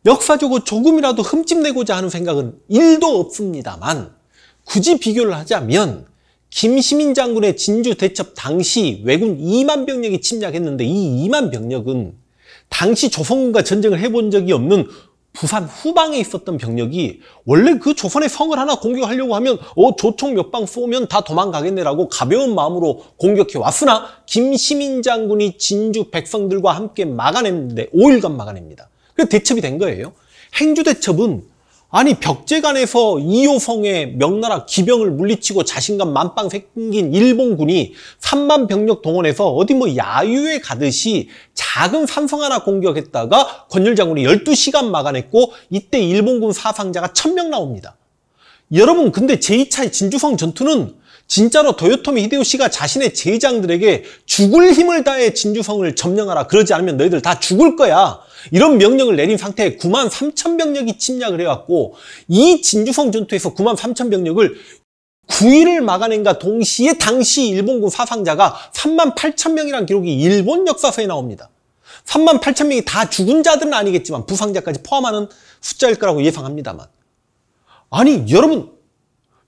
[SPEAKER 1] 역사적으로 조금이라도 흠집내고자 하는 생각은 1도 없습니다만 굳이 비교를 하자면 김시민 장군의 진주 대첩 당시 외군 2만 병력이 침략했는데 이 2만 병력은 당시 조선군과 전쟁을 해본 적이 없는 부산 후방에 있었던 병력이 원래 그 조선의 성을 하나 공격하려고 하면 어 조총 몇 방 쏘면 다 도망가겠네라고 가벼운 마음으로 공격해 왔으나 김시민 장군이 진주 백성들과 함께 막아냈는데 5일간 막아냅니다. 그 대첩이 된 거예요. 행주 대첩은 아니 벽제관에서이효성의 명나라 기병을 물리치고 자신감 만빵 생긴 일본군이 3만 병력 동원해서 어디 뭐 야유에 가듯이 작은 산성 하나 공격했다가 권율장군이 12시간 막아냈고 이때 일본군 사상자가 1000명 나옵니다. 여러분 근데 제2차 진주성 전투는 진짜로 도요토미 히데요시가 자신의 제장들에게 죽을 힘을 다해 진주성을 점령하라 그러지 않으면 너희들 다 죽을 거야 이런 명령을 내린 상태에 9만 3천 병력이 침략을 해왔고 이 진주성 전투에서 9만 3천 병력을 9일을 막아낸과 동시에 당시 일본군 사상자가 3만 8천 명이란 기록이 일본 역사서에 나옵니다 3만 8천 명이 다 죽은 자들은 아니겠지만 부상자까지 포함하는 숫자일 거라고 예상합니다만 아니 여러분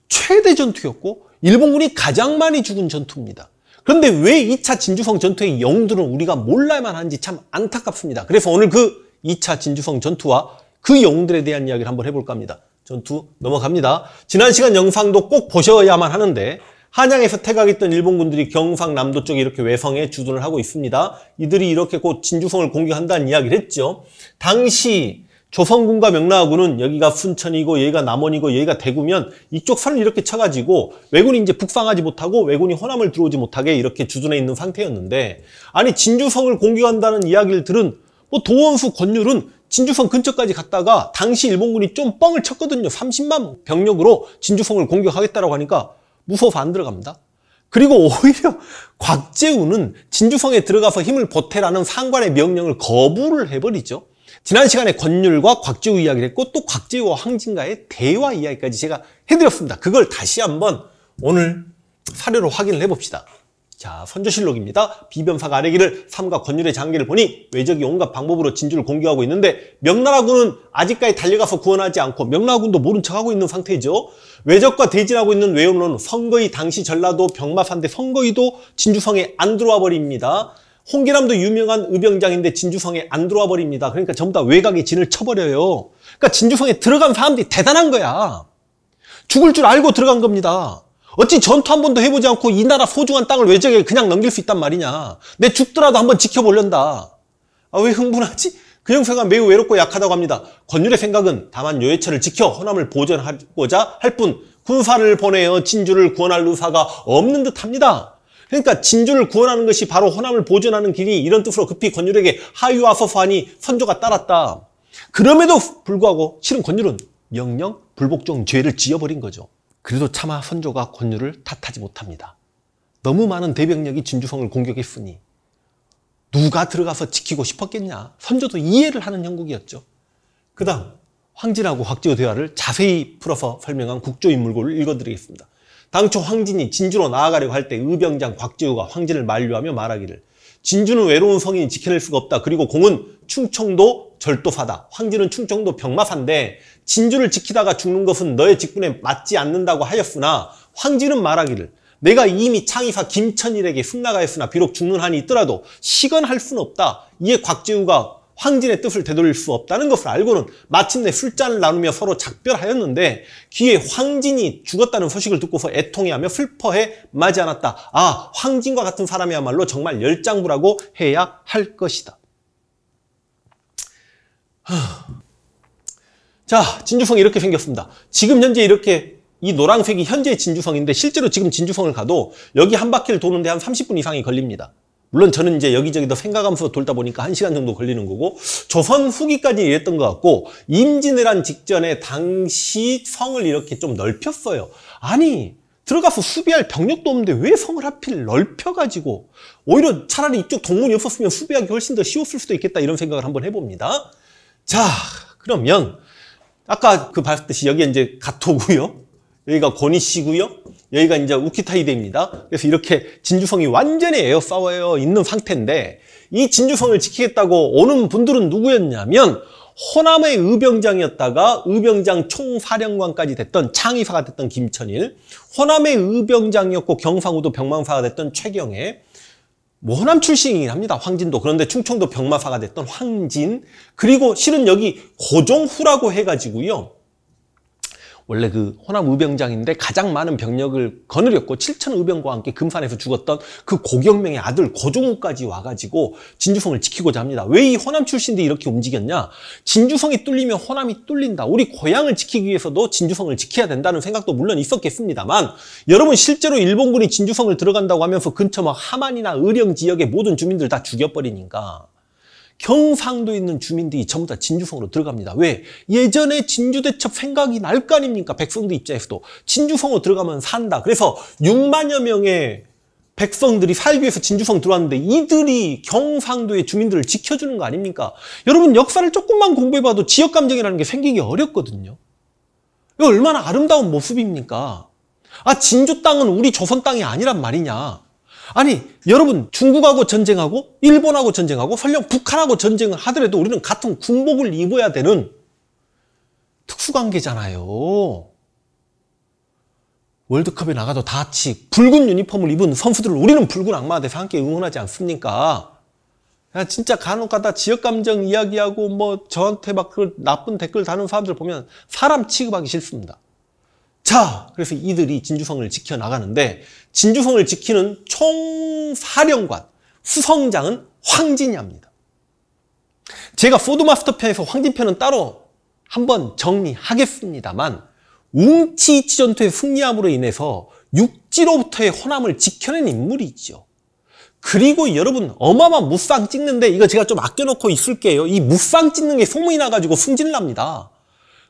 [SPEAKER 1] 최대 전투였고 일본군이 가장 많이 죽은 전투입니다. 그런데 왜 2차 진주성 전투의 영웅들은 우리가 몰라야만 하는지 참 안타깝습니다. 그래서 오늘 그 2차 진주성 전투와 그 영웅들에 대한 이야기를 한번 해볼까 합니다. 전투 넘어갑니다. 지난 시간 영상도 꼭 보셔야만 하는데 한양에서 태각했던 일본군들이 경상남도 쪽에 이렇게 외성에 주둔을 하고 있습니다. 이들이 이렇게 곧 진주성을 공격한다는 이야기를 했죠. 당시 조선군과 명나군은 여기가 순천이고 여기가 남원이고 여기가 대구면 이쪽 선을 이렇게 쳐가지고 왜군이 이제 북상하지 못하고 왜군이 호남을 들어오지 못하게 이렇게 주둔해 있는 상태였는데 아니 진주성을 공격한다는 이야기를 들은 뭐 도원수 권율은 진주성 근처까지 갔다가 당시 일본군이 좀 뻥을 쳤거든요. 30만 병력으로 진주성을 공격하겠다라고 하니까 무서워서 안 들어갑니다. 그리고 오히려 (laughs) 곽재우는 진주성에 들어가서 힘을 보태라는 상관의 명령을 거부를 해버리죠. 지난 시간에 권율과 곽재우 이야기를 했고 또 곽재우와 황진가의 대화 이야기까지 제가 해드렸습니다. 그걸 다시 한번 오늘 사례로 확인을 해봅시다. 자, 선조실록입니다. 비변사가 아래기를 삼과 권율의 장기를 보니 외적이 온갖 방법으로 진주를 공격하고 있는데 명나라군은 아직까지 달려가서 구원하지 않고 명나라군도 모른 척하고 있는 상태죠 외적과 대진하고 있는 외음로는 선거의 당시 전라도 병마산대 선거의도 진주성에 안 들어와 버립니다. 홍기남도 유명한 의병장인데 진주성에 안 들어와 버립니다. 그러니까 전부 다 외곽에 진을 쳐버려요. 그러니까 진주성에 들어간 사람들이 대단한 거야. 죽을 줄 알고 들어간 겁니다. 어찌 전투 한 번도 해보지 않고 이 나라 소중한 땅을 외적에 그냥 넘길 수 있단 말이냐. 내 죽더라도 한번 지켜보련다. 아, 왜 흥분하지? 그형세가 매우 외롭고 약하다고 합니다. 권율의 생각은 다만 요해철을 지켜 허남을 보전하고자 할 뿐 군사를 보내어 진주를 구원할 의사가 없는 듯합니다. 그러니까 진주를 구원하는 것이 바로 호남을 보존하는 길이 이런 뜻으로 급히 권율에게 하유와 서판니 선조가 따랐다. 그럼에도 불구하고 실은 권율은 영영 불복종 죄를 지어버린 거죠. 그래도 차마 선조가 권율을 탓하지 못합니다. 너무 많은 대병력이 진주성을 공격했으니 누가 들어가서 지키고 싶었겠냐. 선조도 이해를 하는 형국이었죠. 그 다음 황진하고 곽지의 대화를 자세히 풀어서 설명한 국조인물고를 읽어드리겠습니다. 당초 황진이 진주로 나아가려고 할 때 의병장 곽지우가 황진을 만류하며 말하기를 진주는 외로운 성인이 지켜낼 수가 없다. 그리고 공은 충청도 절도사다. 황진은 충청도 병마사인데 진주를 지키다가 죽는 것은 너의 직분에 맞지 않는다고 하였으나 황진은 말하기를 내가 이미 창의사 김천일에게 승나가였으나 비록 죽는 한이 있더라도 시건할 수는 없다. 이에 곽재우가 황진의 뜻을 되돌릴 수 없다는 것을 알고는 마침내 술잔을 나누며 서로 작별하였는데 귀에 황진이 죽었다는 소식을 듣고서 애통해하며 슬퍼해 마지 않았다. 아 황진과 같은 사람이야말로 정말 열장부라고 해야 할 것이다. 자 진주성이 이렇게 생겼습니다. 지금 현재 이렇게 이 노란색이 현재 의 진주성인데 실제로 지금 진주성을 가도 여기 한 바퀴를 도는데 한 30분 이상이 걸립니다. 물론 저는 이제 여기저기 더 생각하면서 돌다 보니까 한시간 정도 걸리는 거고 조선 후기까지 이랬던 것 같고 임진왜란 직전에 당시 성을 이렇게 좀 넓혔어요. 아니 들어가서 수비할 병력도 없는데 왜 성을 하필 넓혀가지고 오히려 차라리 이쪽 동문이 없었으면 수비하기 훨씬 더 쉬웠을 수도 있겠다 이런 생각을 한번 해봅니다. 자 그러면 아까 그 봤듯이 여기 이제 가토고요. 여기가 고니시고요. 여기가 이제 우키타이데입니다. 그래서 이렇게 진주성이 완전히 에어싸워여 있는 상태인데 이 진주성을 지키겠다고 오는 분들은 누구였냐면 호남의 의병장이었다가 의병장 총사령관까지 됐던 창의사가 됐던 김천일 호남의 의병장이었고 경상우도 병망사가 됐던 최경애 뭐 호남 출신이긴 합니다. 황진도. 그런데 충청도 병마사가 됐던 황진. 그리고 실은 여기 고종후라고 해가지고요. 원래 그 호남 의병장인데 가장 많은 병력을 거느렸고 7천 의병과 함께 금산에서 죽었던 그 고경명의 아들 고종우까지 와가지고 진주성을 지키고자 합니다. 왜 이 호남 출신들이 이렇게 움직였냐? 진주성이 뚫리면 호남이 뚫린다. 우리 고향을 지키기 위해서도 진주성을 지켜야 된다는 생각도 물론 있었겠습니다만 여러분 실제로 일본군이 진주성을 들어간다고 하면서 근처 막 뭐 하만이나 의령 지역의 모든 주민들 다 죽여버리니까 경상도 있는 주민들이 전부 다 진주성으로 들어갑니다. 왜? 예전에 진주대첩 생각이 날 거 아닙니까? 백성들 입장에서도. 진주성으로 들어가면 산다. 그래서 6만여 명의 백성들이 살기 위해서 진주성 들어왔는데 이들이 경상도의 주민들을 지켜주는 거 아닙니까? 여러분 역사를 조금만 공부해봐도 지역감정이라는 게 생기기 어렵거든요. 이거 얼마나 아름다운 모습입니까? 아 진주 땅은 우리 조선 땅이 아니란 말이냐. 아니 여러분 중국하고 전쟁하고 일본하고 전쟁하고 설령 북한하고 전쟁을 하더라도 우리는 같은 군복을 입어야 되는 특수관계잖아요. 월드컵에 나가도 다 같이 붉은 유니폼을 입은 선수들을 우리는 붉은 악마한테서 함께 응원하지 않습니까? 진짜 간혹가다 지역감정 이야기하고 뭐 저한테 막 그 나쁜 댓글 다는 사람들 보면 사람 취급하기 싫습니다. 자, 그래서 이들이 진주성을 지켜나가는데 진주성을 지키는 총사령관, 수성장은 황진야입니다. 제가 포드마스터 편에서 황진 편은 따로 한번 정리하겠습니다만 웅치치 전투의 승리함으로 인해서 육지로부터의 호남을 지켜낸 인물이죠. 그리고 여러분 어마어마한 무쌍 찍는데 이거 제가 좀 아껴놓고 있을게요. 이 무쌍 찍는 게 소문이 나가지고 승진을 합니다.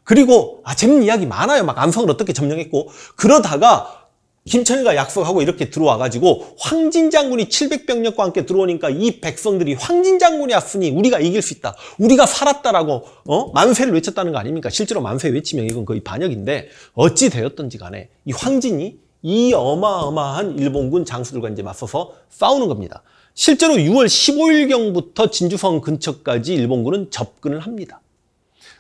[SPEAKER 1] 그리고 아 재밌는 이야기 많아요. 막 안성을 어떻게 점령했고 그러다가 김천이가 약속하고 이렇게 들어와가지고 황진 장군이 700병력과 함께 들어오니까 이 백성들이 황진 장군이 왔으니 우리가 이길 수 있다. 우리가 살았다라고 어? 만세를 외쳤다는 거 아닙니까? 실제로 만세 외치면 이건 거의 반역인데 어찌 되었던지 간에 이 황진이 이 어마어마한 일본군 장수들과 이제 맞서서 싸우는 겁니다. 실제로 6월 15일경부터 진주성 근처까지 일본군은 접근을 합니다.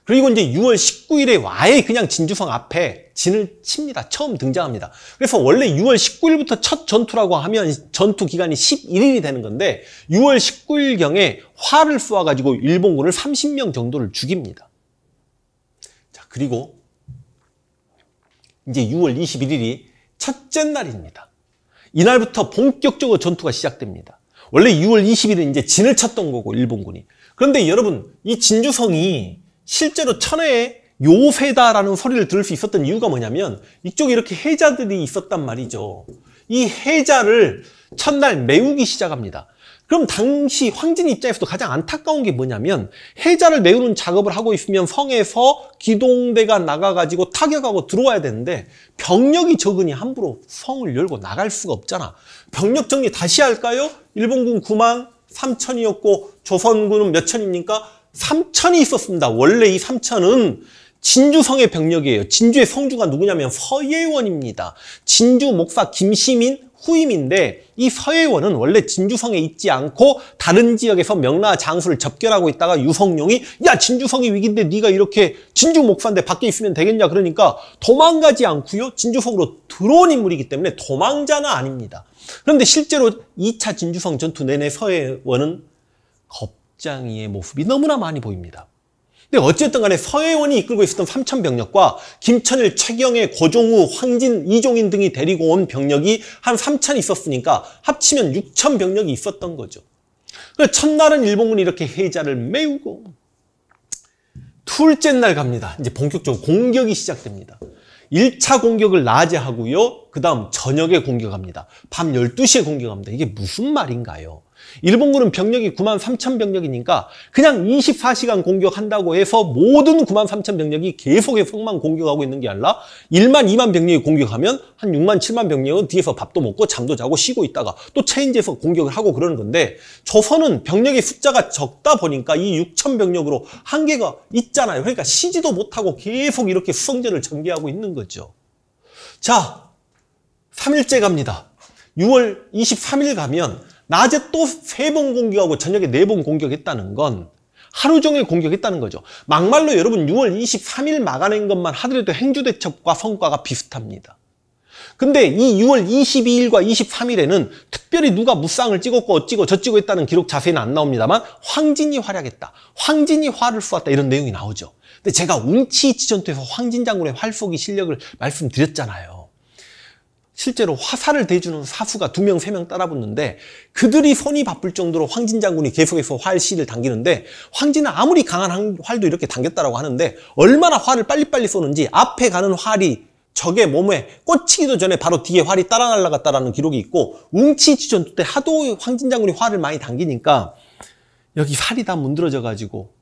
[SPEAKER 1] 그리고 이제 6월 19일에 와해 그냥 진주성 앞에 진을 칩니다. 처음 등장합니다. 그래서 원래 6월 19일부터 첫 전투라고 하면 전투 기간이 11일이 되는 건데 6월 19일경에 화를 쏘아가지고 일본군을 30명 정도를 죽입니다. 자, 그리고 이제 6월 21일이 첫째 날입니다. 이날부터 본격적으로 전투가 시작됩니다. 원래 6월 20일은 이제 진을 쳤던 거고 일본군이. 그런데 여러분 이 진주성이 실제로 천혜의 요회다라는 소리를 들을 수 있었던 이유가 뭐냐면 이쪽에 이렇게 해자들이 있었단 말이죠. 이 해자를 첫날 메우기 시작합니다. 그럼 당시 황진 입장에서도 가장 안타까운 게 뭐냐면 해자를 메우는 작업을 하고 있으면 성에서 기동대가 나가가지고 타격하고 들어와야 되는데 병력이 적으니 함부로 성을 열고 나갈 수가 없잖아. 병력 정리 다시 할까요? 일본군 9만 3천이었고 조선군은 몇 천입니까? 삼천이 있었습니다. 원래 이 삼천은 진주성의 병력이에요. 진주의 성주가 누구냐면 서예원입니다. 진주 목사 김시민 후임인데 이 서예원은 원래 진주성에 있지 않고 다른 지역에서 명나 장수를 접견하고 있다가 유성룡이 야 진주성이 위기인데 네가 이렇게 진주 목사인데 밖에 있으면 되겠냐 그러니까 도망가지 않고요 진주성으로 들어온 인물이기 때문에 도망자는 아닙니다 그런데 실제로 2차 진주성 전투 내내 서예원은 겁 막장이의 모습이 너무나 많이 보입니다. 근데 어쨌든 간에 서해원이 이끌고 있었던 3천 병력과 김천일, 최경의 고종우, 황진, 이종인 등이 데리고 온 병력이 한 3천 있었으니까 합치면 6천 병력이 있었던 거죠. 그래서 첫날은 일본군이 이렇게 해자를 메우고 둘째 날 갑니다. 이제 본격적으로 공격이 시작됩니다. 1차 공격을 낮에 하고요. 그 다음 저녁에 공격합니다. 밤 12시에 공격합니다. 이게 무슨 말인가요? 일본군은 병력이 9만 3천 병력이니까 그냥 24시간 공격한다고 해서 모든 9만 3천 병력이 계속해서만 공격하고 있는 게 아니라 1만 2만 병력이 공격하면 한 6만 7만 병력은 뒤에서 밥도 먹고 잠도 자고 쉬고 있다가 또 체인지에서 공격을 하고 그러는 건데 조선은 병력의 숫자가 적다 보니까 이 6천 병력으로 한계가 있잖아요. 그러니까 쉬지도 못하고 계속 이렇게 수성전을 전개하고 있는 거죠. 자, 3일째 갑니다. 6월 23일 가면 낮에 또 세 번 공격하고 저녁에 네 번 공격했다는 건 하루 종일 공격했다는 거죠. 막말로 여러분 6월 23일 막아낸 것만 하더라도 행주대첩과 성과가 비슷합니다. 근데 이 6월 22일과 23일에는 특별히 누가 무쌍을 찍었고 어찌고 저찌고 했다는 기록 자세히는 안 나옵니다만 황진이 활약했다. 황진이 활을 쏘았다 이런 내용이 나오죠. 근데 제가 웅치 지전투에서 황진 장군의 활쏘기 실력을 말씀드렸잖아요. 실제로 화살을 대주는 사수가 두 명, 세 명 따라붙는데 그들이 손이 바쁠 정도로 황진 장군이 계속해서 활 시를 당기는데 황진은 아무리 강한 활도 이렇게 당겼다라고 하는데 얼마나 활을 빨리빨리 쏘는지 앞에 가는 활이 적의 몸에 꽂히기도 전에 바로 뒤에 활이 따라 날라갔다라는 기록이 있고 웅치지 전투 때 하도 황진 장군이 활을 많이 당기니까 여기 살이 다 문드러져 가지고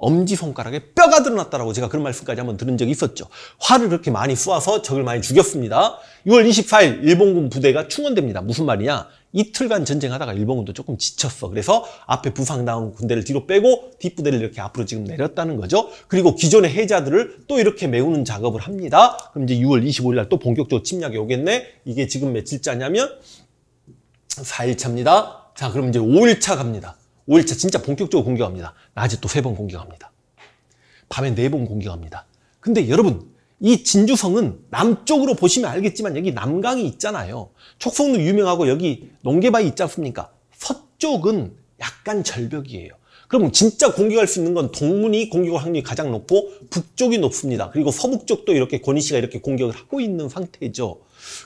[SPEAKER 1] 엄지손가락에 뼈가 드러났다라고 제가 그런 말씀까지 한번 들은 적이 있었죠. 화를 그렇게 많이 쏘아서 적을 많이 죽였습니다. 6월 24일 일본군 부대가 충원됩니다. 무슨 말이냐? 이틀간 전쟁하다가 일본군도 조금 지쳤어. 그래서 앞에 부상당한 군대를 뒤로 빼고 뒷부대를 이렇게 앞으로 지금 내렸다는 거죠. 그리고 기존의 해자들을 또 이렇게 메우는 작업을 합니다. 그럼 이제 6월 25일 날 또 본격적으로 침략이 오겠네. 이게 지금 며칠자냐면 4일차입니다. 자, 그럼 이제 5일차 갑니다. 5일차 진짜 본격적으로 공격합니다. 낮에 또3번 공격합니다. 밤에 4번 공격합니다. 근데 여러분 이 진주성은 남쪽으로 보시면 알겠지만 여기 남강이 있잖아요. 촉성도 유명하고 여기 농개바위 있지 않습니까? 서쪽은 약간 절벽이에요. 그러면 진짜 공격할 수 있는 건 동문이 공격할 확률이 가장 높고 북쪽이 높습니다. 그리고 서북쪽도 이렇게 권희 씨가 이렇게 공격을 하고 있는 상태죠.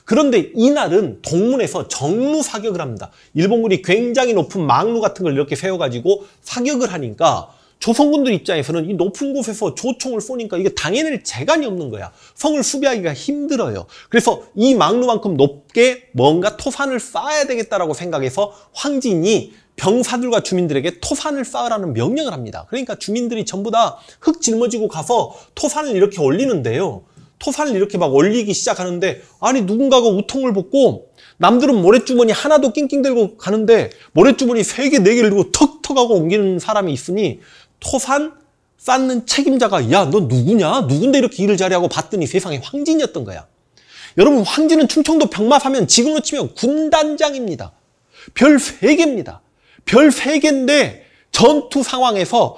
[SPEAKER 1] 그런데 이날은 동문에서 정루 사격을 합니다. 일본군이 굉장히 높은 망루 같은 걸 이렇게 세워가지고 사격을 하니까 조선군들 입장에서는 이 높은 곳에서 조총을 쏘니까 이게 당해낼 재간이 없는 거야. 성을 수비하기가 힘들어요. 그래서 이 망루만큼 높게 뭔가 토산을 쌓아야 되겠다라고 생각해서 황진이 병사들과 주민들에게 토산을 쌓으라는 명령을 합니다. 그러니까 주민들이 전부 다 흙 짊어지고 가서 토산을 이렇게 올리는데요. 토사를 이렇게 막 올리기 시작하는데 아니 누군가가 우통을 벗고 남들은 모래주머니 하나도 낑낑 들고 가는데 모래주머니 세 개 네 개를 들고 턱턱 하고 옮기는 사람이 있으니 토산 쌓는 책임자가 야너 누구냐? 누군데 이렇게 일을 자리하고 봤더니 세상에 황진이었던 거야. 여러분 황진은 충청도 병마사면 지금으로 치면 군단장입니다. 별 세개입니다별 세개인데 전투 상황에서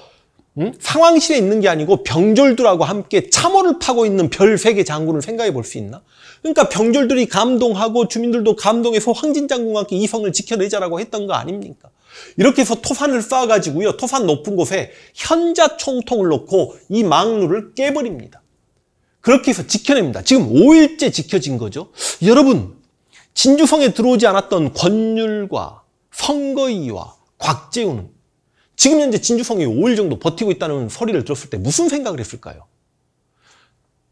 [SPEAKER 1] 상황실에 있는 게 아니고 병졸들하고 함께 참호를 파고 있는 별세개 장군을 생각해 볼 수 있나? 그러니까 병졸들이 감동하고 주민들도 감동해서 황진 장군과 함께 이성을 지켜내자라고 했던 거 아닙니까? 이렇게 해서 토산을 쌓아가지고요. 토산 높은 곳에 현자 총통을 놓고 이 망루를 깨버립니다. 그렇게 해서 지켜냅니다. 지금 5일째 지켜진 거죠. 여러분, 진주성에 들어오지 않았던 권율과 선거위와 곽재우는 지금 현재 진주성이 5일 정도 버티고 있다는 소리를 들었을 때 무슨 생각을 했을까요?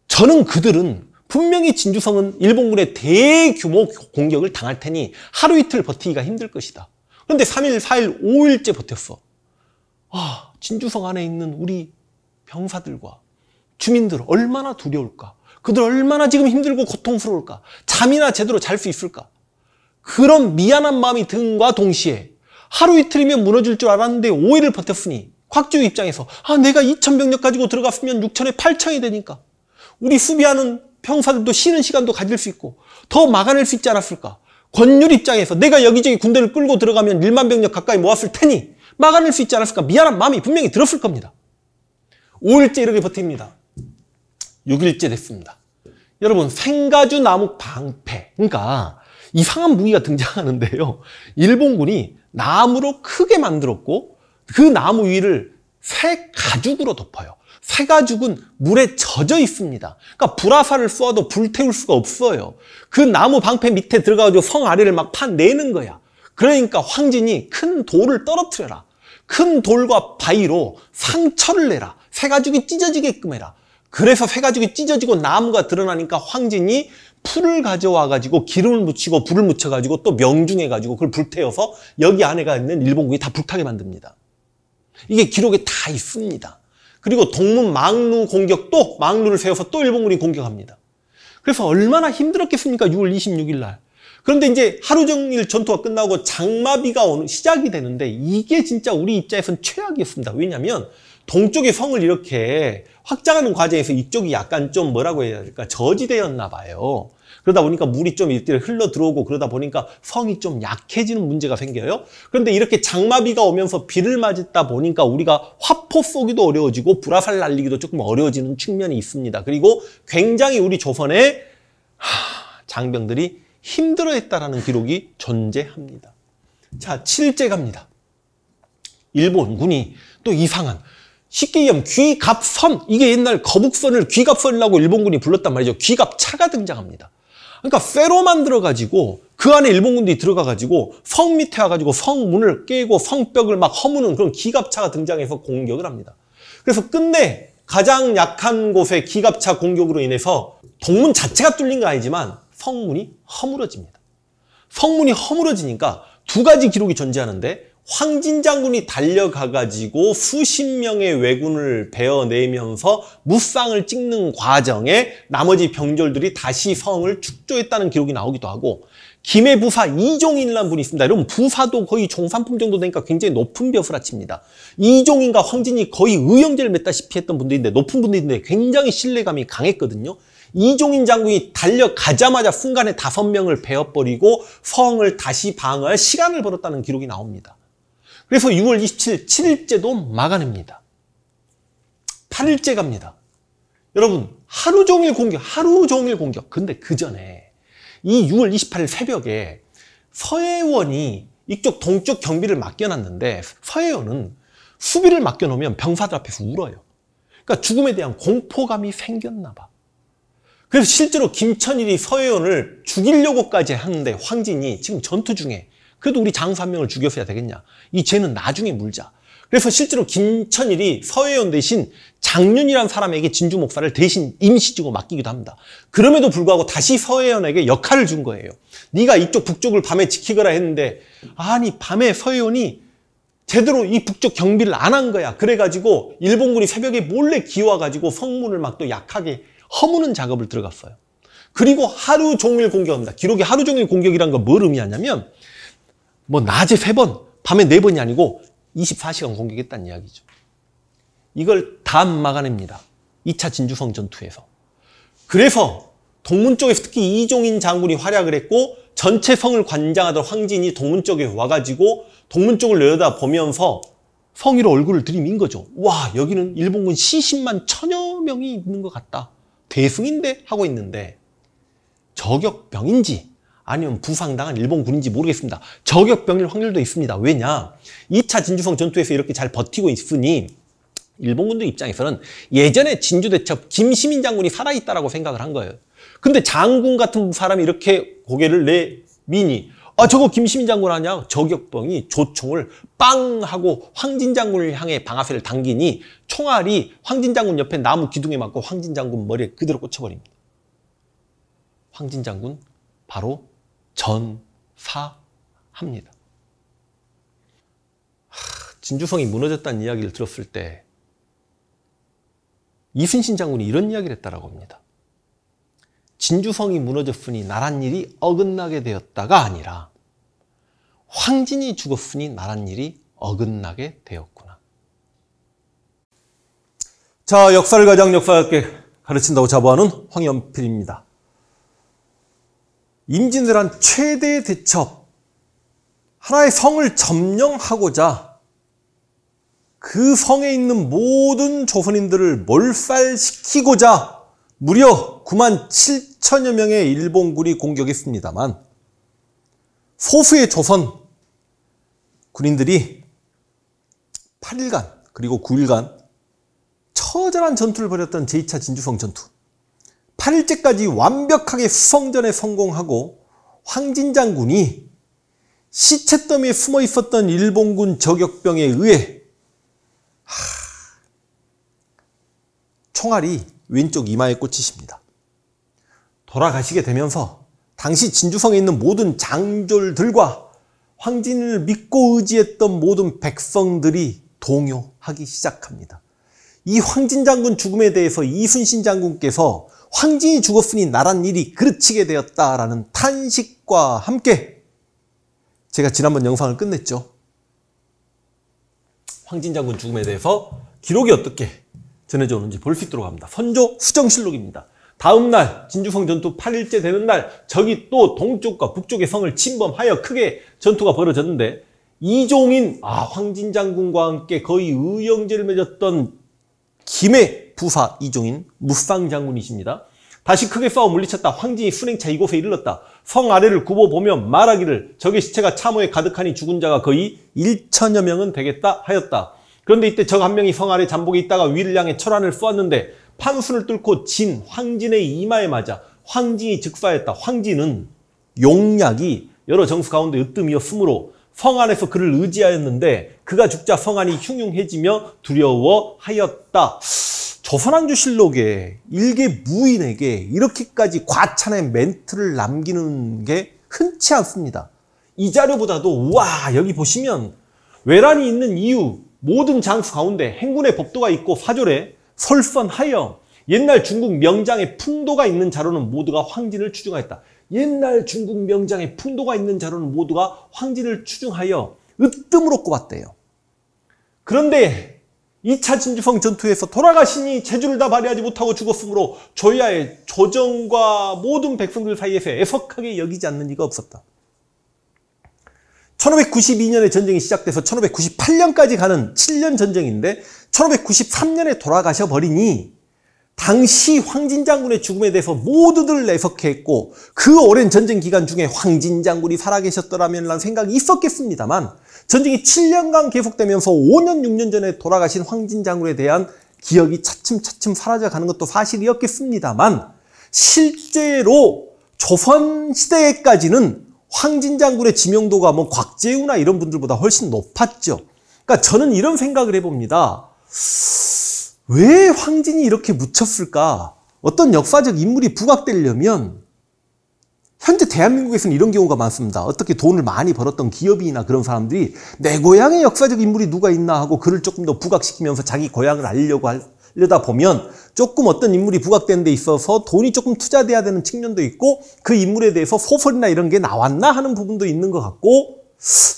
[SPEAKER 1] 저는 그들은 분명히 진주성은 일본군의 대규모 공격을 당할 테니 하루 이틀 버티기가 힘들 것이다. 그런데 3일, 4일, 5일째 버텼어. 아, 진주성 안에 있는 우리 병사들과 주민들 얼마나 두려울까? 그들 얼마나 지금 힘들고 고통스러울까? 잠이나 제대로 잘 수 있을까? 그런 미안한 마음이 든과 동시에 하루 이틀이면 무너질 줄 알았는데 5일을 버텼으니 곽주 입장에서 아 내가 2천 병력 가지고 들어갔으면 6천에 8천이 되니까 우리 수비하는 평사들도 쉬는 시간도 가질 수 있고 더 막아낼 수 있지 않았을까 권율 입장에서 내가 여기저기 군대를 끌고 들어가면 1만 병력 가까이 모았을 테니 막아낼 수 있지 않았을까 미안한 마음이 분명히 들었을 겁니다 5일째 이렇게 버팁니다 6일째 됐습니다 여러분 생가주 나무 방패 그러니까 이상한 무기가 등장하는데요 일본군이 나무로 크게 만들었고 그 나무 위를 새 가죽으로 덮어요. 새 가죽은 물에 젖어 있습니다. 그러니까 불화살을 아도 불태울 수가 없어요. 그 나무 방패 밑에 들어가가지고 성 아래를 막 파내는 거야. 그러니까 황진이 큰 돌을 떨어뜨려라. 큰 돌과 바위로 상처를 내라. 새 가죽이 찢어지게끔 해라. 그래서 새 가죽이 찢어지고 나무가 드러나니까 황진이 풀을 가져와 가지고 기름을 묻히고 불을 묻혀 가지고 또 명중해 가지고 그걸 불태워서 여기 안에가 있는 일본군이 다 불타게 만듭니다. 이게 기록에 다 있습니다. 그리고 동문 망루 공격도 망루를 세워서 또 일본군이 공격합니다. 그래서 얼마나 힘들었겠습니까? 6월 26일 날. 그런데 이제 하루 종일 전투가 끝나고 장마비가 오는 시작이 되는데 이게 진짜 우리 입장에서는 최악이었습니다. 왜냐하면 동쪽의 성을 이렇게 확장하는 과정에서 이쪽이 약간 좀 뭐라고 해야 될까 저지되었나 봐요. 그러다 보니까 물이 좀 일대로 흘러 들어오고 그러다 보니까 성이 좀 약해지는 문제가 생겨요. 그런데 이렇게 장마비가 오면서 비를 맞았다 보니까 우리가 화포 쏘기도 어려워지고 불화살 날리기도 조금 어려워지는 측면이 있습니다. 그리고 굉장히 우리 조선의 장병들이 힘들어했다라는 기록이 존재합니다. 자, 7제 갑니다. 일본군이 또 이상한 쉽게 얘기하면 귀갑선 이게 옛날 거북선을 귀갑선이라고 일본군이 불렀단 말이죠. 귀갑차가 등장합니다. 그러니까 쇠로 만들어 가지고 그 안에 일본 군들이 들어가 가지고 성 밑에 와 가지고 성 문을 깨고 성벽을 막 허무는 그런 기갑차가 등장해서 공격을 합니다. 그래서 끝내 가장 약한 곳의 기갑차 공격으로 인해서 동문 자체가 뚫린 건 아니지만 성문이 허물어집니다. 성문이 허물어지니까 두 가지 기록이 존재하는데 황진 장군이 달려가가지고 수십 명의 왜군을 베어내면서 무쌍을 찍는 과정에 나머지 병졸들이 다시 성을 축조했다는 기록이 나오기도 하고 김해 부사 이종인이라는 분이 있습니다. 여러분 부사도 거의 종산품 정도 되니까 굉장히 높은 벼슬아 칩니다. 이종인과 황진이 거의 의형제를 맺다시피 했던 분들인데 높은 분들인데 굉장히 신뢰감이 강했거든요. 이종인 장군이 달려가자마자 순간에 다섯 명을 베어버리고 성을 다시 방어할 시간을 벌었다는 기록이 나옵니다. 그래서 6월 27일, 7일째도 막아냅니다. 8일째 갑니다. 여러분, 하루 종일 공격, 하루 종일 공격. 근데 그 전에 이 6월 28일 새벽에 서해원이 이쪽 동쪽 경비를 맡겨놨는데 서해원은 수비를 맡겨놓으면 병사들 앞에서 울어요. 그러니까 죽음에 대한 공포감이 생겼나 봐. 그래서 실제로 김천일이 서해원을 죽이려고까지 하는데 황진이 지금 전투 중에 그래도 우리 장수 한 명을 죽였어야 되겠냐. 이 죄는 나중에 물자. 그래서 실제로 김천일이 서해원 대신 장윤이란 사람에게 진주 목사를 대신 임시직으로 맡기기도 합니다. 그럼에도 불구하고 다시 서해원에게 역할을 준 거예요. 네가 이쪽 북쪽을 밤에 지키거라 했는데 아니 밤에 서해원이 제대로 이 북쪽 경비를 안 한 거야. 그래가지고 일본군이 새벽에 몰래 기어와가지고 성문을 막 또 약하게 허무는 작업을 들어갔어요. 그리고 하루 종일 공격합니다. 기록이 하루 종일 공격이란 건뭘 의미하냐면 뭐 낮에 3 번, 밤에 4 번이 아니고 24시간 공격했다는 이야기죠. 이걸 다 막아냅니다. 2차 진주성 전투에서. 그래서 동문 쪽에서 특히 이종인 장군이 활약을 했고 전체 성을 관장하던 황진이 동문 쪽에 와가지고 동문 쪽을 내려다 보면서 성의로 얼굴을 들이민 거죠. 와 여기는 일본군 시신만 천여 명이 있는 것 같다. 대승인데 하고 있는데 저격병인지 아니면 부상당한 일본 군인지 모르겠습니다. 저격병일 확률도 있습니다. 왜냐? 2차 진주성 전투에서 이렇게 잘 버티고 있으니 일본군들 입장에서는 예전에 진주대첩 김시민 장군이 살아있다고 생각을 한 거예요. 근데 장군 같은 사람이 이렇게 고개를 내미니 아 저거 김시민 장군 아니야? 저격병이 조총을 빵 하고 황진 장군을 향해 방아쇠를 당기니 총알이 황진 장군 옆에 나무 기둥에 맞고 황진 장군 머리에 그대로 꽂혀버립니다. 황진 장군 바로 전사합니다. 진주성이 무너졌다는 이야기를 들었을 때 이순신 장군이 이런 이야기를 했다라고 합니다. 진주성이 무너졌으니 나란 일이 어긋나게 되었다가 아니라 황진이 죽었으니 나란 일이 어긋나게 되었구나. 자, 역사를 가장 역사롭게 가르친다고 자부하는 황연필입니다. 임진왜란 최대의 대첩 하나의 성을 점령하고자 그 성에 있는 모든 조선인들을 몰살시키고자 무려 9만 7천여 명의 일본군이 공격했습니다만 소수의 조선 군인들이 8일간 그리고 9일간 처절한 전투를 벌였던 제2차 진주성 전투 8일째까지 완벽하게 수성전에 성공하고 황진장군이 시체더미에 숨어 있었던 일본군 저격병에 의해 하... 총알이 왼쪽 이마에 꽂히십니다. 돌아가시게 되면서 당시 진주성에 있는 모든 장졸들과 황진을 믿고 의지했던 모든 백성들이 동요하기 시작합니다. 이 황진 장군 죽음에 대해서 이순신 장군께서 황진이 죽었으니 나란 일이 그르치게 되었다라는 탄식과 함께 제가 지난번 영상을 끝냈죠. 황진 장군 죽음에 대해서 기록이 어떻게 전해져 오는지 볼 수 있도록 합니다. 선조 수정실록입니다. 다음 날 진주성 전투 8일째 되는 날 적이 또 동쪽과 북쪽의 성을 침범하여 크게 전투가 벌어졌는데 이종인 아 황진 장군과 함께 거의 의형제를 맺었던 김해 부사 이종인 무쌍 장군이십니다. 다시 크게 싸워 물리쳤다. 황진이 순행차 이곳에 이르렀다. 성 아래를 굽어보면 말하기를 적의 시체가 참호에 가득하니 죽은 자가 거의 1천여 명은 되겠다 하였다. 그런데 이때 적 한 명이 성 아래 잠복에 있다가 위를 향해 철안을 쏘았는데 판수를 뚫고 진 황진의 이마에 맞아 황진이 즉사했다. 황진은 용약이 여러 정수 가운데 으뜸이었으므로 성안에서 그를 의지하였는데 그가 죽자 성안이 흉흉해지며 두려워하였다. 조선왕조실록에 일개 무인에게 이렇게까지 과찬의 멘트를 남기는 게 흔치 않습니다. 이 자료보다도 우와 여기 보시면 외란이 있는 이유 모든 장수 가운데 행군의 법도가 있고 사졸에 설선하여 옛날 중국 명장의 풍도가 있는 자료는 모두가 황진을 추종하였다 옛날 중국 명장의 풍도가 있는 자료는 모두가 황진을 추종하여 으뜸으로 꼽았대요. 그런데 2차 진주성 전투에서 돌아가시니 재주를 다 발휘하지 못하고 죽었으므로 조야의 조정과 모든 백성들 사이에서 애석하게 여기지 않는 이가 없었다. 1592년에 전쟁이 시작돼서 1598년까지 가는 7년 전쟁인데 1593년에 돌아가셔 버리니 당시 황진 장군의 죽음에 대해서 모두들 내석했고 그 오랜 전쟁 기간 중에 황진 장군이 살아계셨더라면 라는 생각이 있었겠습니다만 전쟁이 7년간 계속되면서 5년, 6년 전에 돌아가신 황진 장군에 대한 기억이 차츰차츰 사라져가는 것도 사실이었겠습니다만 실제로 조선시대까지는 황진 장군의 지명도가 뭐 곽재우나 이런 분들보다 훨씬 높았죠. 그러니까 저는 이런 생각을 해봅니다. 왜 황진이 이렇게 묻혔을까? 어떤 역사적 인물이 부각되려면 현재 대한민국에서는 이런 경우가 많습니다. 어떻게 돈을 많이 벌었던 기업인이나 그런 사람들이 내고향에 역사적 인물이 누가 있나 하고 그를 조금 더 부각시키면서 자기 고향을 알려고 하려다 보면 조금 어떤 인물이 부각된 데 있어서 돈이 조금 투자돼야 되는 측면도 있고 그 인물에 대해서 소설이나 이런 게 나왔나 하는 부분도 있는 것 같고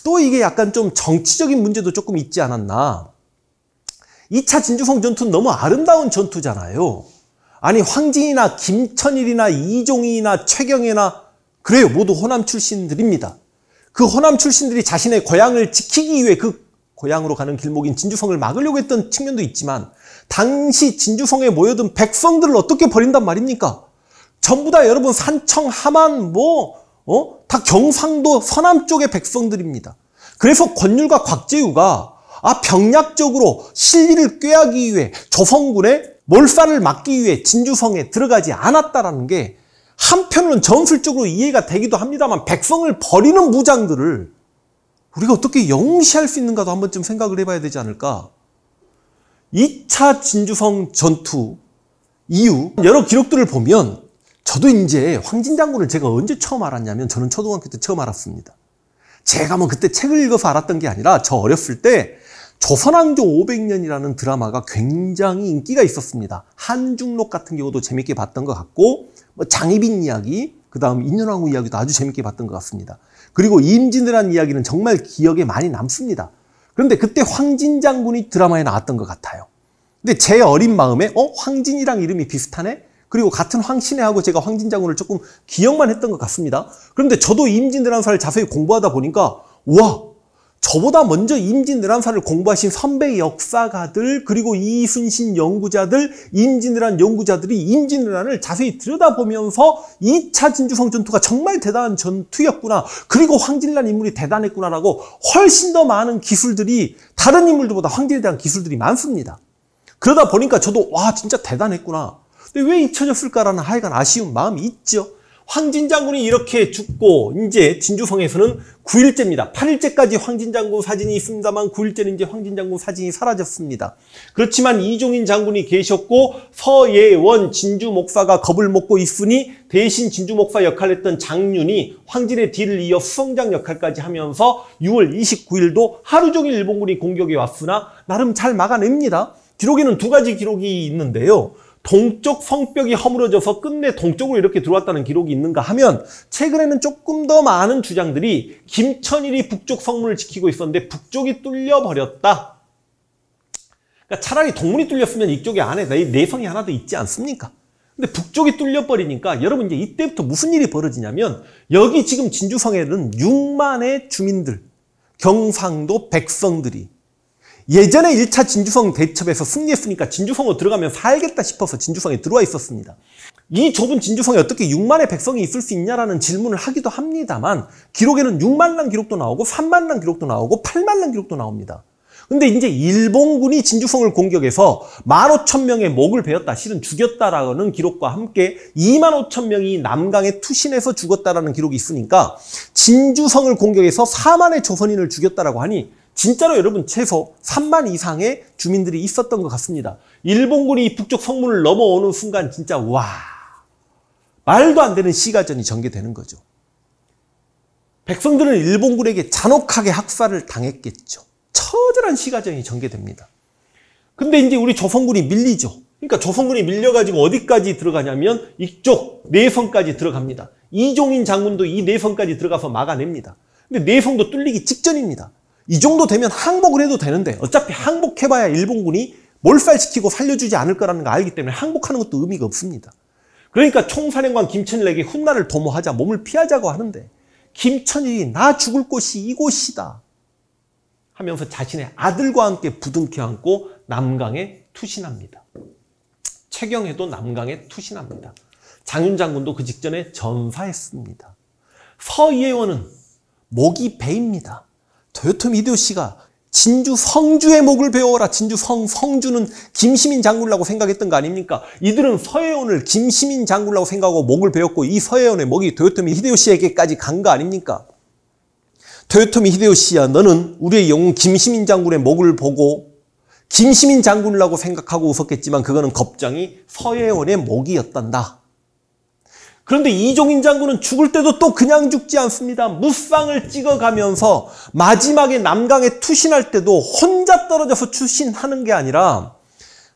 [SPEAKER 1] 또 이게 약간 좀 정치적인 문제도 조금 있지 않았나. 2차 진주성 전투는 너무 아름다운 전투잖아요. 아니 황진이나 김천일이나 이종이나 최경이나 그래요. 모두 호남 출신들입니다. 그 호남 출신들이 자신의 고향을 지키기 위해 그 고향으로 가는 길목인 진주성을 막으려고 했던 측면도 있지만 당시 진주성에 모여든 백성들을 어떻게 버린단 말입니까? 전부 다 여러분 산청, 하만, 뭐, 어? 다 경상도 서남 쪽의 백성들입니다. 그래서 권율과 곽재우가 아, 병략적으로 실리를 꾀하기 위해 조선군의 몰살을 막기 위해 진주성에 들어가지 않았다라는 게 한편으로는 전술적으로 이해가 되기도 합니다만 백성을 버리는 무장들을 우리가 어떻게 영시할 수 있는가도 한 번쯤 생각을 해봐야 되지 않을까 2차 진주성 전투 이후 여러 기록들을 보면 저도 이제 황진 장군을 제가 언제 처음 알았냐면 저는 초등학교 때 처음 알았습니다. 제가 뭐 그때 책을 읽어서 알았던 게 아니라 저 어렸을 때 조선왕조 500년이라는 드라마가 굉장히 인기가 있었습니다. 한중록 같은 경우도 재밌게 봤던 것 같고 뭐 장희빈 이야기, 그 다음 인연왕후 이야기도 아주 재밌게 봤던 것 같습니다. 그리고 임진왜란 이야기는 정말 기억에 많이 남습니다. 그런데 그때 황진 장군이 드라마에 나왔던 것 같아요. 근데 제 어린 마음에 어 황진이랑 이름이 비슷하네? 그리고 같은 황신혜하고 제가 황진 장군을 조금 기억만 했던 것 같습니다. 그런데 저도 임진왜란사를 자세히 공부하다 보니까 와 저보다 먼저 임진왜란사를 공부하신 선배 역사가들 그리고 이순신 연구자들 임진왜란 연구자들이 임진왜란을 자세히 들여다보면서 2차 진주성 전투가 정말 대단한 전투였구나 그리고 황진란 인물이 대단했구나라고 훨씬 더 많은 기술들이 다른 인물들보다 황진에 대한 기술들이 많습니다. 그러다 보니까 저도 와 진짜 대단했구나 근데 왜 잊혀졌을까라는 하여간 아쉬운 마음이 있죠. 황진 장군이 이렇게 죽고 이제 진주성에서는 9일째입니다. 8일째까지 황진 장군 사진이 있습니다만 9일째는 이제 황진 장군 사진이 사라졌습니다. 그렇지만 이종인 장군이 계셨고 서예원 진주 목사가 겁을 먹고 있으니 대신 진주 목사 역할을 했던 장윤이 황진의 뒤를 이어 수성장 역할까지 하면서 6월 29일도 하루 종일 일본군이 공격에 왔으나 나름 잘 막아냅니다. 기록에는 두 가지 기록이 있는데요. 동쪽 성벽이 허물어져서 끝내 동쪽으로 이렇게 들어왔다는 기록이 있는가 하면 최근에는 조금 더 많은 주장들이 김천일이 북쪽 성문을 지키고 있었는데 북쪽이 뚫려버렸다. 그러니까 차라리 동문이 뚫렸으면 이쪽에 안에 내성이 하나 더 있지 않습니까? 근데 북쪽이 뚫려버리니까 여러분 이제 이때부터 무슨 일이 벌어지냐면 여기 지금 진주성에는 6만의 주민들, 경상도 백성들이 예전에 1차 진주성 대첩에서 승리했으니까 진주성으로 들어가면 살겠다 싶어서 진주성에 들어와 있었습니다. 이 좁은 진주성에 어떻게 6만의 백성이 있을 수 있냐라는 질문을 하기도 합니다만 기록에는 6만란 기록도 나오고 3만란 기록도 나오고 8만란 기록도 나옵니다. 근데 이제 일본군이 진주성을 공격해서 15,000명의 목을 베었다, 실은 죽였다라는 기록과 함께 25,000명이 남강에 투신해서 죽었다라는 기록이 있으니까 진주성을 공격해서 4만의 조선인을 죽였다라고 하니 진짜로 여러분 최소 3만 이상의 주민들이 있었던 것 같습니다. 일본군이 북쪽 성문을 넘어오는 순간 진짜 와 말도 안 되는 시가전이 전개되는 거죠. 백성들은 일본군에게 잔혹하게 학살을 당했겠죠. 처절한 시가전이 전개됩니다. 근데 이제 우리 조선군이 밀리죠. 그러니까 조선군이 밀려가지고 어디까지 들어가냐면 이쪽 내성까지 들어갑니다. 이종인 장군도 이 내성까지 들어가서 막아냅니다. 근데 내성도 뚫리기 직전입니다. 이 정도 되면 항복을 해도 되는데 어차피 항복해봐야 일본군이 몰살시키고 살려주지 않을 거라는 걸 알기 때문에 항복하는 것도 의미가 없습니다. 그러니까 총사령관 김천일에게 훗날을 도모하자 몸을 피하자고 하는데 김천일이 나 죽을 곳이 이곳이다 하면서 자신의 아들과 함께 부둥켜 안고 남강에 투신합니다. 최경해도 남강에 투신합니다. 장윤 장군도 그 직전에 전사했습니다. 서예원은 목이 배입니다 도요토 미데오 씨가 진주 성주의 목을 배워라. 진주 성, 성주는 김시민 장군이라고 생각했던 거 아닙니까? 이들은 서해원을 김시민 장군이라고 생각하고 목을 배웠고 이 서해원의 목이 도요토미 히데요시에게까지 간 거 아닙니까? 도요토미 히데요시야 너는 우리의 영웅 김시민 장군의 목을 보고 김시민 장군이라고 생각하고 웃었겠지만 그거는 겁장이 서해원의 목이었단다. 그런데 이종인 장군은 죽을 때도 또 그냥 죽지 않습니다. 무쌍을 찍어가면서 마지막에 남강에 투신할 때도 혼자 떨어져서 투신하는 게 아니라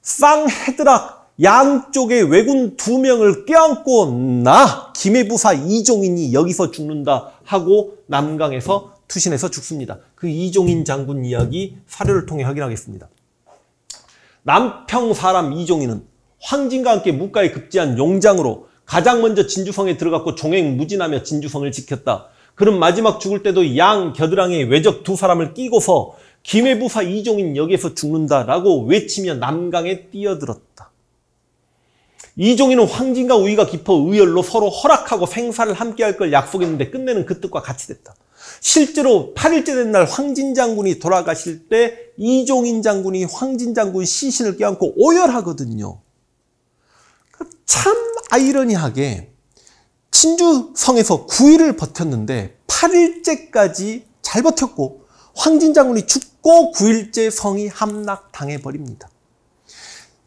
[SPEAKER 1] 쌍헤드락 양쪽에 왜군 두 명을 껴안고 나 김해부사 이종인이 여기서 죽는다 하고 남강에서 투신해서 죽습니다. 그 이종인 장군 이야기 사료를 통해 확인하겠습니다. 남평 사람 이종인은 황진과 함께 무가에 급제한 용장으로 가장 먼저 진주성에 들어갔고 종횡무진하며 진주성을 지켰다. 그럼 마지막 죽을 때도 양 겨드랑이에 외적 두 사람을 끼고서 김해부사 이종인 역에서 죽는다라고 외치며 남강에 뛰어들었다. 이종인은 황진과 우위가 깊어 의열로 서로 허락하고 생사를 함께할 걸 약속했는데 끝내는 그 뜻과 같이 됐다. 실제로 8일째 된 날 황진 장군이 돌아가실 때 이종인 장군이 황진 장군 시신을 껴안고 오열하거든요. 참 아이러니하게 진주성에서 9일을 버텼는데 8일째까지 잘 버텼고 황진 장군이 죽고 9일째 성이 함락당해버립니다.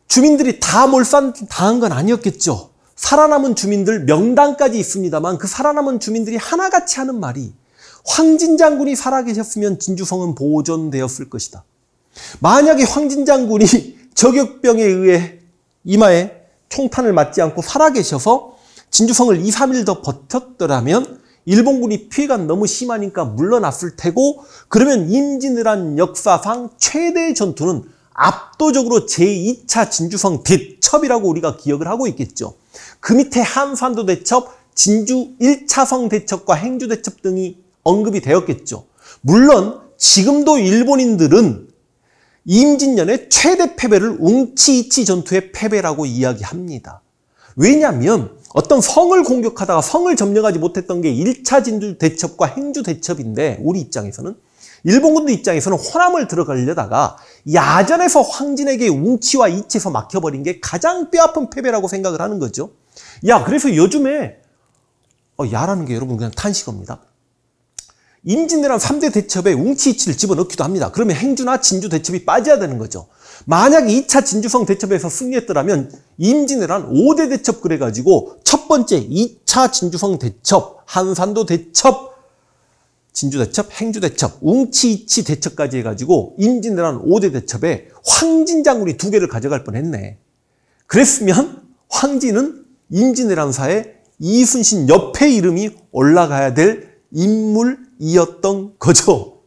[SPEAKER 1] 주민들이 다 몰산당한 건 아니었겠죠. 살아남은 주민들 명단까지 있습니다만 그 살아남은 주민들이 하나같이 하는 말이 황진 장군이 살아계셨으면 진주성은 보존되었을 것이다. 만약에 황진 장군이 저격병에 의해 이마에 총탄을 맞지 않고 살아계셔서 진주성을 2, 3일 더 버텼더라면 일본군이 피해가 너무 심하니까 물러났을 테고 그러면 임진왜란 역사상 최대의 전투는 압도적으로 제2차 진주성 대첩이라고 우리가 기억을 하고 있겠죠. 그 밑에 한산도 대첩, 진주 1차성 대첩과 행주 대첩 등이 언급이 되었겠죠. 물론 지금도 일본인들은 임진년의 최대 패배를 웅치이치 전투의 패배라고 이야기합니다. 왜냐하면 어떤 성을 공격하다가 성을 점령하지 못했던 게 1차 진주 대첩과 행주 대첩인데 우리 입장에서는 일본군들 입장에서는 호남을 들어가려다가 야전에서 황진에게 웅치와 이치에서 막혀버린 게 가장 뼈아픈 패배라고 생각을 하는 거죠. 야 그래서 요즘에 어, 야라는 게 여러분 그냥 탄식어입니다. 임진왜란 3대 대첩에 웅치이치를 집어넣기도 합니다. 그러면 행주나 진주 대첩이 빠져야 되는 거죠. 만약 2차 진주성 대첩에서 승리했더라면 임진왜란 5대 대첩 그래가지고 첫 번째 2차 진주성 대첩, 한산도 대첩, 진주 대첩, 행주 대첩, 웅치이치 대첩까지 해가지고 임진왜란 5대 대첩에 황진장군이 두 개를 가져갈 뻔했네. 그랬으면 황진은 임진왜란사에 이순신 옆에 이름이 올라가야 될 인물 이었던 거죠.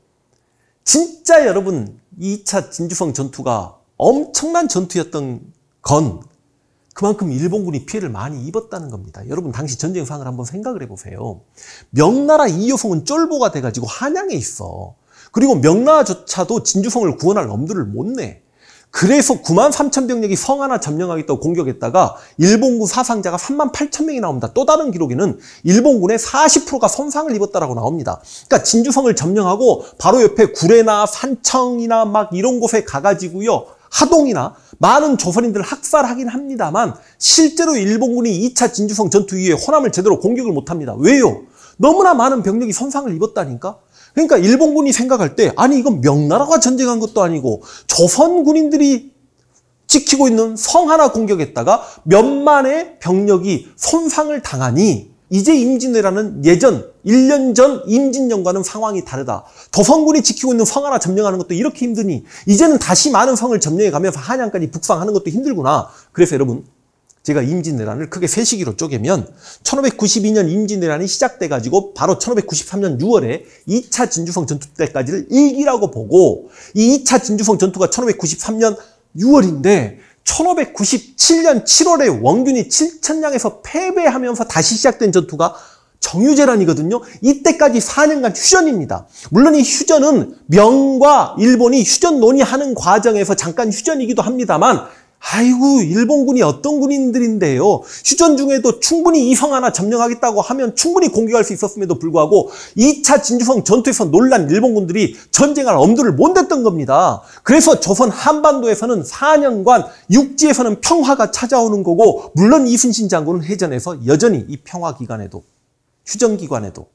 [SPEAKER 1] 진짜 여러분 2차 진주성 전투가 엄청난 전투였던 건 그만큼 일본군이 피해를 많이 입었다는 겁니다. 여러분 당시 전쟁 상을 한번 생각을 해보세요. 명나라 이효성은 쫄보가 돼가지고 한양에 있어. 그리고 명나라조차도 진주성을 구원할 엄두를 못 내. 그래서 9만 3천 병력이 성 하나 점령하겠다고 공격했다가 일본군 사상자가 3만 8천 명이 나옵니다. 또 다른 기록에는 일본군의 40%가 손상을 입었다라고 나옵니다. 그러니까 진주성을 점령하고 바로 옆에 구례나 산청이나 막 이런 곳에 가가지고요. 하동이나 많은 조선인들을 학살하긴 합니다만 실제로 일본군이 2차 진주성 전투 이후에 호남을 제대로 공격을 못합니다. 왜요? 너무나 많은 병력이 손상을 입었다니까. 그러니까 일본군이 생각할 때 아니 이건 명나라가 전쟁한 것도 아니고 조선 군인들이 지키고 있는 성 하나 공격했다가 몇만의 병력이 손상을 당하니 이제 임진왜란은 예전 1년 전 임진년과는 상황이 다르다. 조선군이 지키고 있는 성 하나 점령하는 것도 이렇게 힘드니 이제는 다시 많은 성을 점령해 가면서 한양까지 북상하는 것도 힘들구나. 그래서 여러분 제가 임진왜란을 크게 세 시기로 쪼개면 1592년 임진왜란이 시작돼가지고 바로 1593년 6월에 2차 진주성 전투 때까지를 일기라고 보고 이 2차 진주성 전투가 1593년 6월인데 1597년 7월에 원균이 7천량에서 패배하면서 다시 시작된 전투가 정유재란이거든요. 이때까지 4년간 휴전입니다. 물론 이 휴전은 명과 일본이 휴전 논의하는 과정에서 잠깐 휴전이기도 합니다만 아이고 일본군이 어떤 군인들인데요. 휴전 중에도 충분히 이성 하나 점령하겠다고 하면 충분히 공격할 수 있었음에도 불구하고 2차 진주성 전투에서 놀란 일본군들이 전쟁할 엄두를 못 냈던 겁니다. 그래서 조선 한반도에서는 4년간 육지에서는 평화가 찾아오는 거고 물론 이순신 장군은 해전에서 여전히 이 평화 기간에도 휴전 기간에도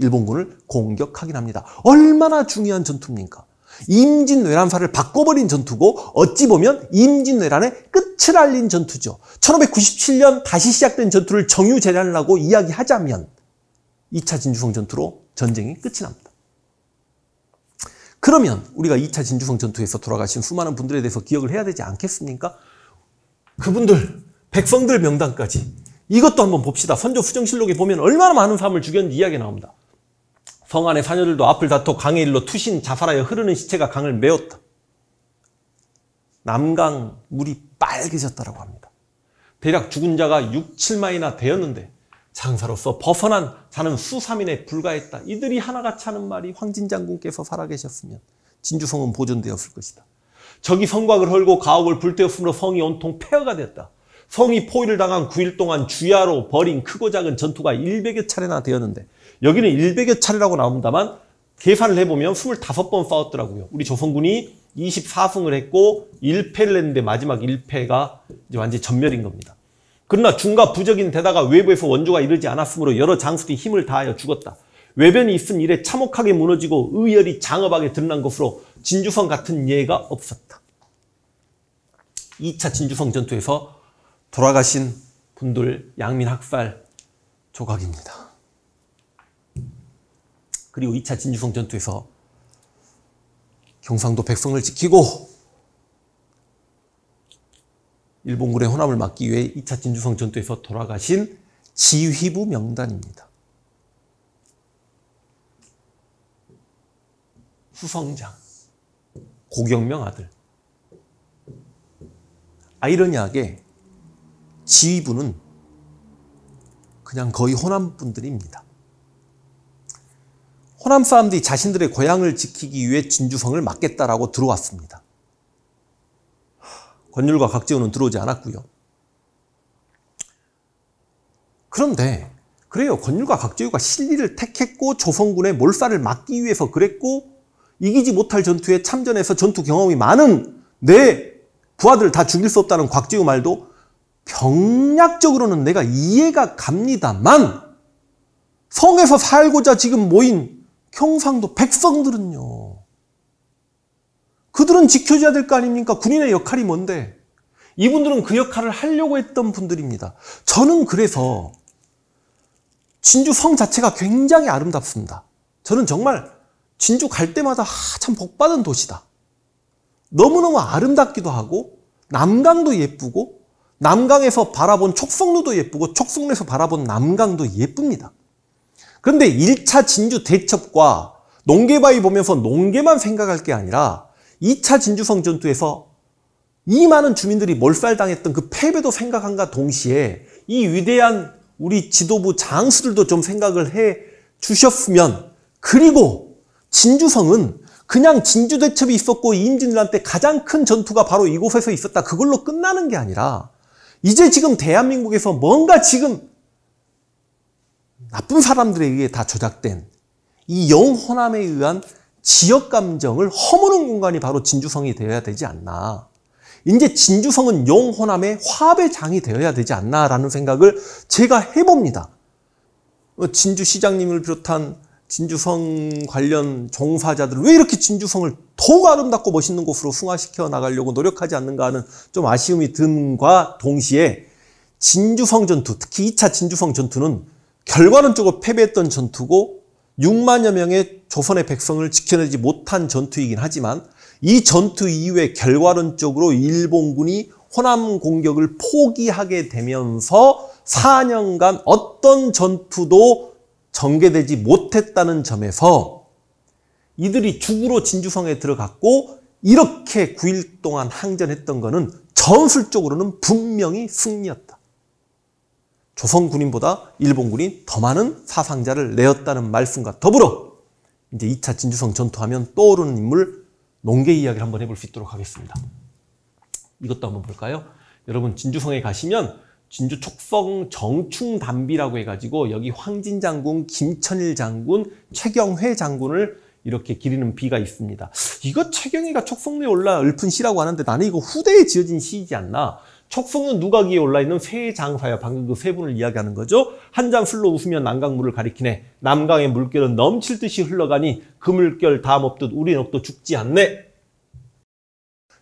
[SPEAKER 1] 일본군을 공격하긴 합니다. 얼마나 중요한 전투입니까? 임진왜란사를 바꿔버린 전투고 어찌 보면 임진왜란의 끝을 알린 전투죠. 1597년 다시 시작된 전투를 정유재란이라고 이야기하자면 2차 진주성 전투로 전쟁이 끝이 납니다. 그러면 우리가 2차 진주성 전투에서 돌아가신 수많은 분들에 대해서 기억을 해야 되지 않겠습니까? 그분들, 백성들 명단까지 이것도 한번 봅시다. 선조 후정실록에 보면 얼마나 많은 사람을 죽였는지 이야기 나옵니다. 성 안의 사녀들도 앞을 다퉈 강의 일로 투신 자살하여 흐르는 시체가 강을 메웠다. 남강 물이 빨개졌다라고 합니다. 대략 죽은 자가 6, 7마이나 되었는데 장사로서 벗어난 자는 수삼인에 불과했다. 이들이 하나같이 하는 말이 황진 장군께서 살아계셨으면 진주성은 보존되었을 것이다. 적이 성곽을 헐고 가옥을 불태웠으므로 성이 온통 폐허가 됐다. 성이 포위를 당한 9일 동안 주야로 벌인 크고 작은 전투가 100여 차례나 되었는데 여기는 100여 차례라고 나옵니다만 계산을 해보면 25번 싸웠더라고요. 우리 조선군이 24승을 했고 1패를 했는데 마지막 1패가 이제 완전히 전멸인 겁니다. 그러나 중과 부적인 데다가 외부에서 원조가 이르지 않았으므로 여러 장수들이 힘을 다하여 죽었다. 외변이 있은 일에 참혹하게 무너지고 의열이 장엄하게 드러난 것으로 진주성 같은 예가 없었다. 2차 진주성 전투에서 돌아가신 분들 양민학살 조각입니다. 그리고 2차 진주성 전투에서 경상도 백성을 지키고 일본군의 혼합을 막기 위해 2차 진주성 전투에서 돌아가신 지휘부 명단입니다. 후성장, 고경명 아들. 아이러니하게 지휘부는 그냥 거의 혼합 분들입니다. 호남 사람들이 자신들의 고향을 지키기 위해 진주성을 막겠다라고 들어왔습니다. 권율과 각재우는 들어오지 않았고요. 그런데 그래요. 권율과 각재우가 실리를 택했고 조선군의 몰살을 막기 위해서 그랬고 이기지 못할 전투에 참전해서 전투 경험이 많은 내 부하들 을다 죽일 수 없다는 곽재우 말도 병략적으로는 내가 이해가 갑니다만 성에서 살고자 지금 모인 경상도 백성들은요. 그들은 지켜줘야 될 거 아닙니까? 군인의 역할이 뭔데? 이분들은 그 역할을 하려고 했던 분들입니다. 저는 그래서 진주 성 자체가 굉장히 아름답습니다. 저는 정말 진주 갈 때마다 아, 참 복받은 도시다. 너무너무 아름답기도 하고 남강도 예쁘고 남강에서 바라본 촉성루도 예쁘고 촉성루에서 바라본 남강도 예쁩니다. 근데 1차 진주 대첩과 농계바위 보면서 농계만 생각할 게 아니라 2차 진주성 전투에서 이 많은 주민들이 몰살당했던 그 패배도 생각한가 동시에 이 위대한 우리 지도부 장수들도 좀 생각을 해 주셨으면 그리고 진주성은 그냥 진주 대첩이 있었고 임진왜란 때 가장 큰 전투가 바로 이곳에서 있었다 그걸로 끝나는 게 아니라 이제 지금 대한민국에서 뭔가 지금 나쁜 사람들에 의해 다 조작된 이 영호남에 의한 지역 감정을 허무는 공간이 바로 진주성이 되어야 되지 않나. 이제 진주성은 영호남의 화합의 장이 되어야 되지 않나라는 생각을 제가 해봅니다. 뭐 진주시장님을 비롯한 진주성 관련 종사자들 왜 이렇게 진주성을 더욱 아름답고 멋있는 곳으로 승화시켜 나가려고 노력하지 않는가 하는 좀 아쉬움이 든과 동시에 진주성 전투, 특히 2차 진주성 전투는 결과론적으로 패배했던 전투고 6만여 명의 조선의 백성을 지켜내지 못한 전투이긴 하지만 이 전투 이후에 결과론적으로 일본군이 호남 공격을 포기하게 되면서 4년간 어떤 전투도 전개되지 못했다는 점에서 이들이 죽으로 진주성에 들어갔고 이렇게 9일 동안 항전했던 것은 전술적으로는 분명히 승리였다. 조선 군인보다 일본 군이 더 많은 사상자를 내었다는 말씀과 더불어 이제 2차 진주성 전투하면 떠오르는 인물 농계 이야기를 한번 해볼 수 있도록 하겠습니다. 이것도 한번 볼까요? 여러분 진주성에 가시면 진주 촉성 정충단비라고 해가지고 여기 황진 장군, 김천일 장군, 최경회 장군을 이렇게 기리는 비가 있습니다. 이거 최경희가 촉성리에 올라 읊은 시라고 하는데 나는 이거 후대에 지어진 시이지 않나? 척성은 누각기에 올라있는 세 장사요. 방금 그 세 분을 이야기하는 거죠. 한 장 술로 웃으면 난강물을 가리키네. 남강의 물결은 넘칠 듯이 흘러가니 그 물결 다음 없듯 우리 옥도 죽지 않네.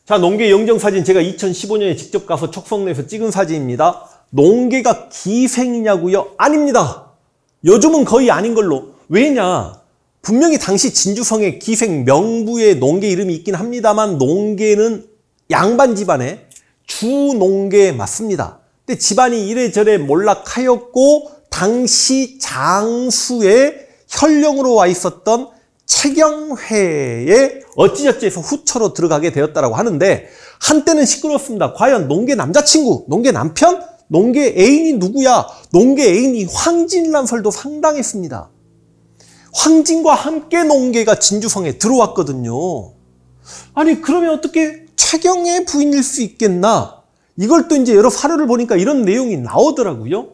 [SPEAKER 1] 자, 농계 영정 사진 제가 2015년에 직접 가서 척성내에서 찍은 사진입니다. 농계가 기생이냐고요? 아닙니다. 요즘은 거의 아닌 걸로. 왜냐? 분명히 당시 진주성의 기생 명부의 농계 이름이 있긴 합니다만 농계는 양반 집안에 주농계 맞습니다. 근데 집안이 이래저래 몰락하였고 당시 장수의 현령으로와 있었던 최경회에 어찌저찌해서 후처로 들어가게 되었다라고 하는데 한때는 시끄러웠습니다. 과연 농계 남자친구, 농계 남편, 농계 애인이 누구야? 농계 애인이 황진란설도 상당했습니다. 황진과 함께 농계가 진주성에 들어왔거든요. 아니 그러면 어떻게 차경의 부인일 수 있겠나? 이걸 또 이제 여러 사료를 보니까 이런 내용이 나오더라고요.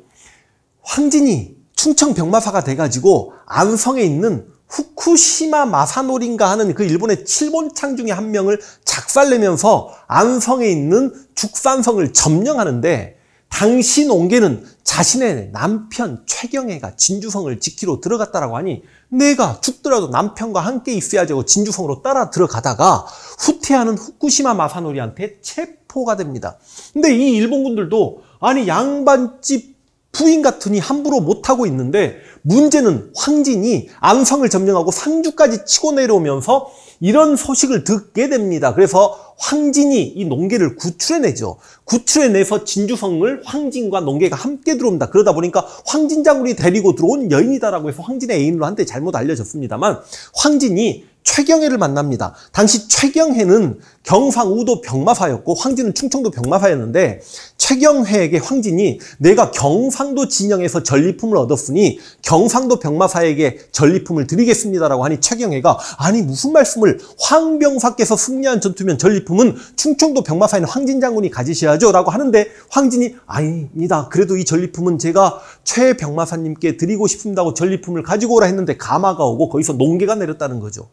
[SPEAKER 1] 황진이 충청 병마사가 돼가지고 안성에 있는 후쿠시마 마사노린가 하는 그 일본의 칠본창 중에 한 명을 작살내면서 안성에 있는 죽산성을 점령하는데 당시 농계는 자신의 남편 최경애가 진주성을 지키러 들어갔다라고 하니 내가 죽더라도 남편과 함께 있어야되고 진주성으로 따라 들어가다가 후퇴하는 후쿠시마 마사노리한테 체포가 됩니다. 근데 이 일본군들도 아니 양반집 부인 같으니 함부로 못하고 있는데 문제는 황진이 안성을 점령하고 상주까지 치고 내려오면서 이런 소식을 듣게 됩니다. 그래서 황진이 이 농계를 구출해내죠. 구출해내서 진주성을 황진과 농계가 함께 들어온다. 그러다 보니까 황진장군이 데리고 들어온 여인이다라고 해서 황진의 애인으로 한때 잘못 알려졌습니다만 황진이 최경혜를 만납니다. 당시 최경혜는 경상우도 병마파였고 황진은 충청도 병마파였는데 최경회에게 황진이 내가 경상도 진영에서 전리품을 얻었으니 경상도 병마사에게 전리품을 드리겠습니다라고 하니 최경회가 아니 무슨 말씀을 황병사께서 승리한 전투면 전리품은 충청도 병마사인 황진 장군이 가지셔야죠라고 하는데 황진이 아닙니다. 그래도 이 전리품은 제가 최 병마사님께 드리고 싶습니다고 전리품을 가지고 오라 했는데 가마가 오고 거기서 농계가 내렸다는 거죠.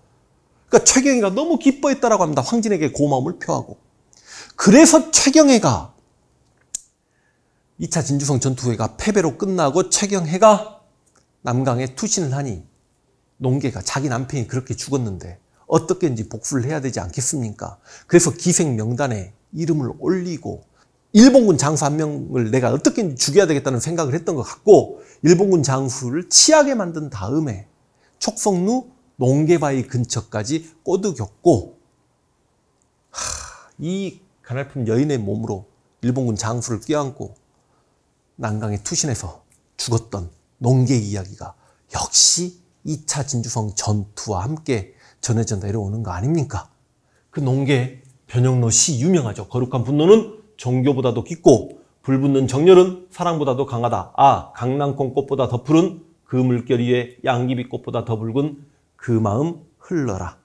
[SPEAKER 1] 그러니까 최경희가 너무 기뻐했다라고 합니다. 황진에게 고마움을 표하고. 그래서 최경희가 2차 진주성 전투회가 패배로 끝나고 최경애가 남강에 투신을 하니 농계가 자기 남편이 그렇게 죽었는데 어떻게든지 복수를 해야 되지 않겠습니까? 그래서 기생 명단에 이름을 올리고 일본군 장수 한 명을 내가 어떻게든 죽여야 되겠다는 생각을 했던 것 같고 일본군 장수를 치하게 만든 다음에 촉성루 농게바위 근처까지 꼬드겼고 하, 이 가냘픈 여인의 몸으로 일본군 장수를 껴안고 난강에 투신해서 죽었던 농계 이야기가 역시 2차 진주성 전투와 함께 전해져 내려오는 거 아닙니까? 그 농계 변형로 시 유명하죠. 거룩한 분노는 종교보다도 깊고 불붙는 정열은 사랑보다도 강하다. 아, 강낭콩 꽃보다 더 푸른 그 물결 위에 양귀비 꽃보다 더 붉은 그 마음 흘러라.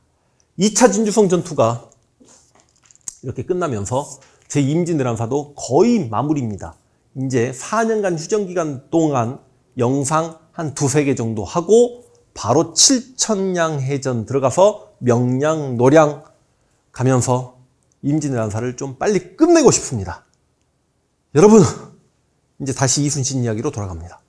[SPEAKER 1] 2차 진주성 전투가 이렇게 끝나면서 제임진왜란 사도 거의 마무리입니다. 이제 4년간 휴전기간 동안 영상 한 두세 개 정도 하고 바로 7천량 해전 들어가서 명량, 노량 가면서 임진왜란사를 좀 빨리 끝내고 싶습니다. 여러분 이제 다시 이순신 이야기로 돌아갑니다.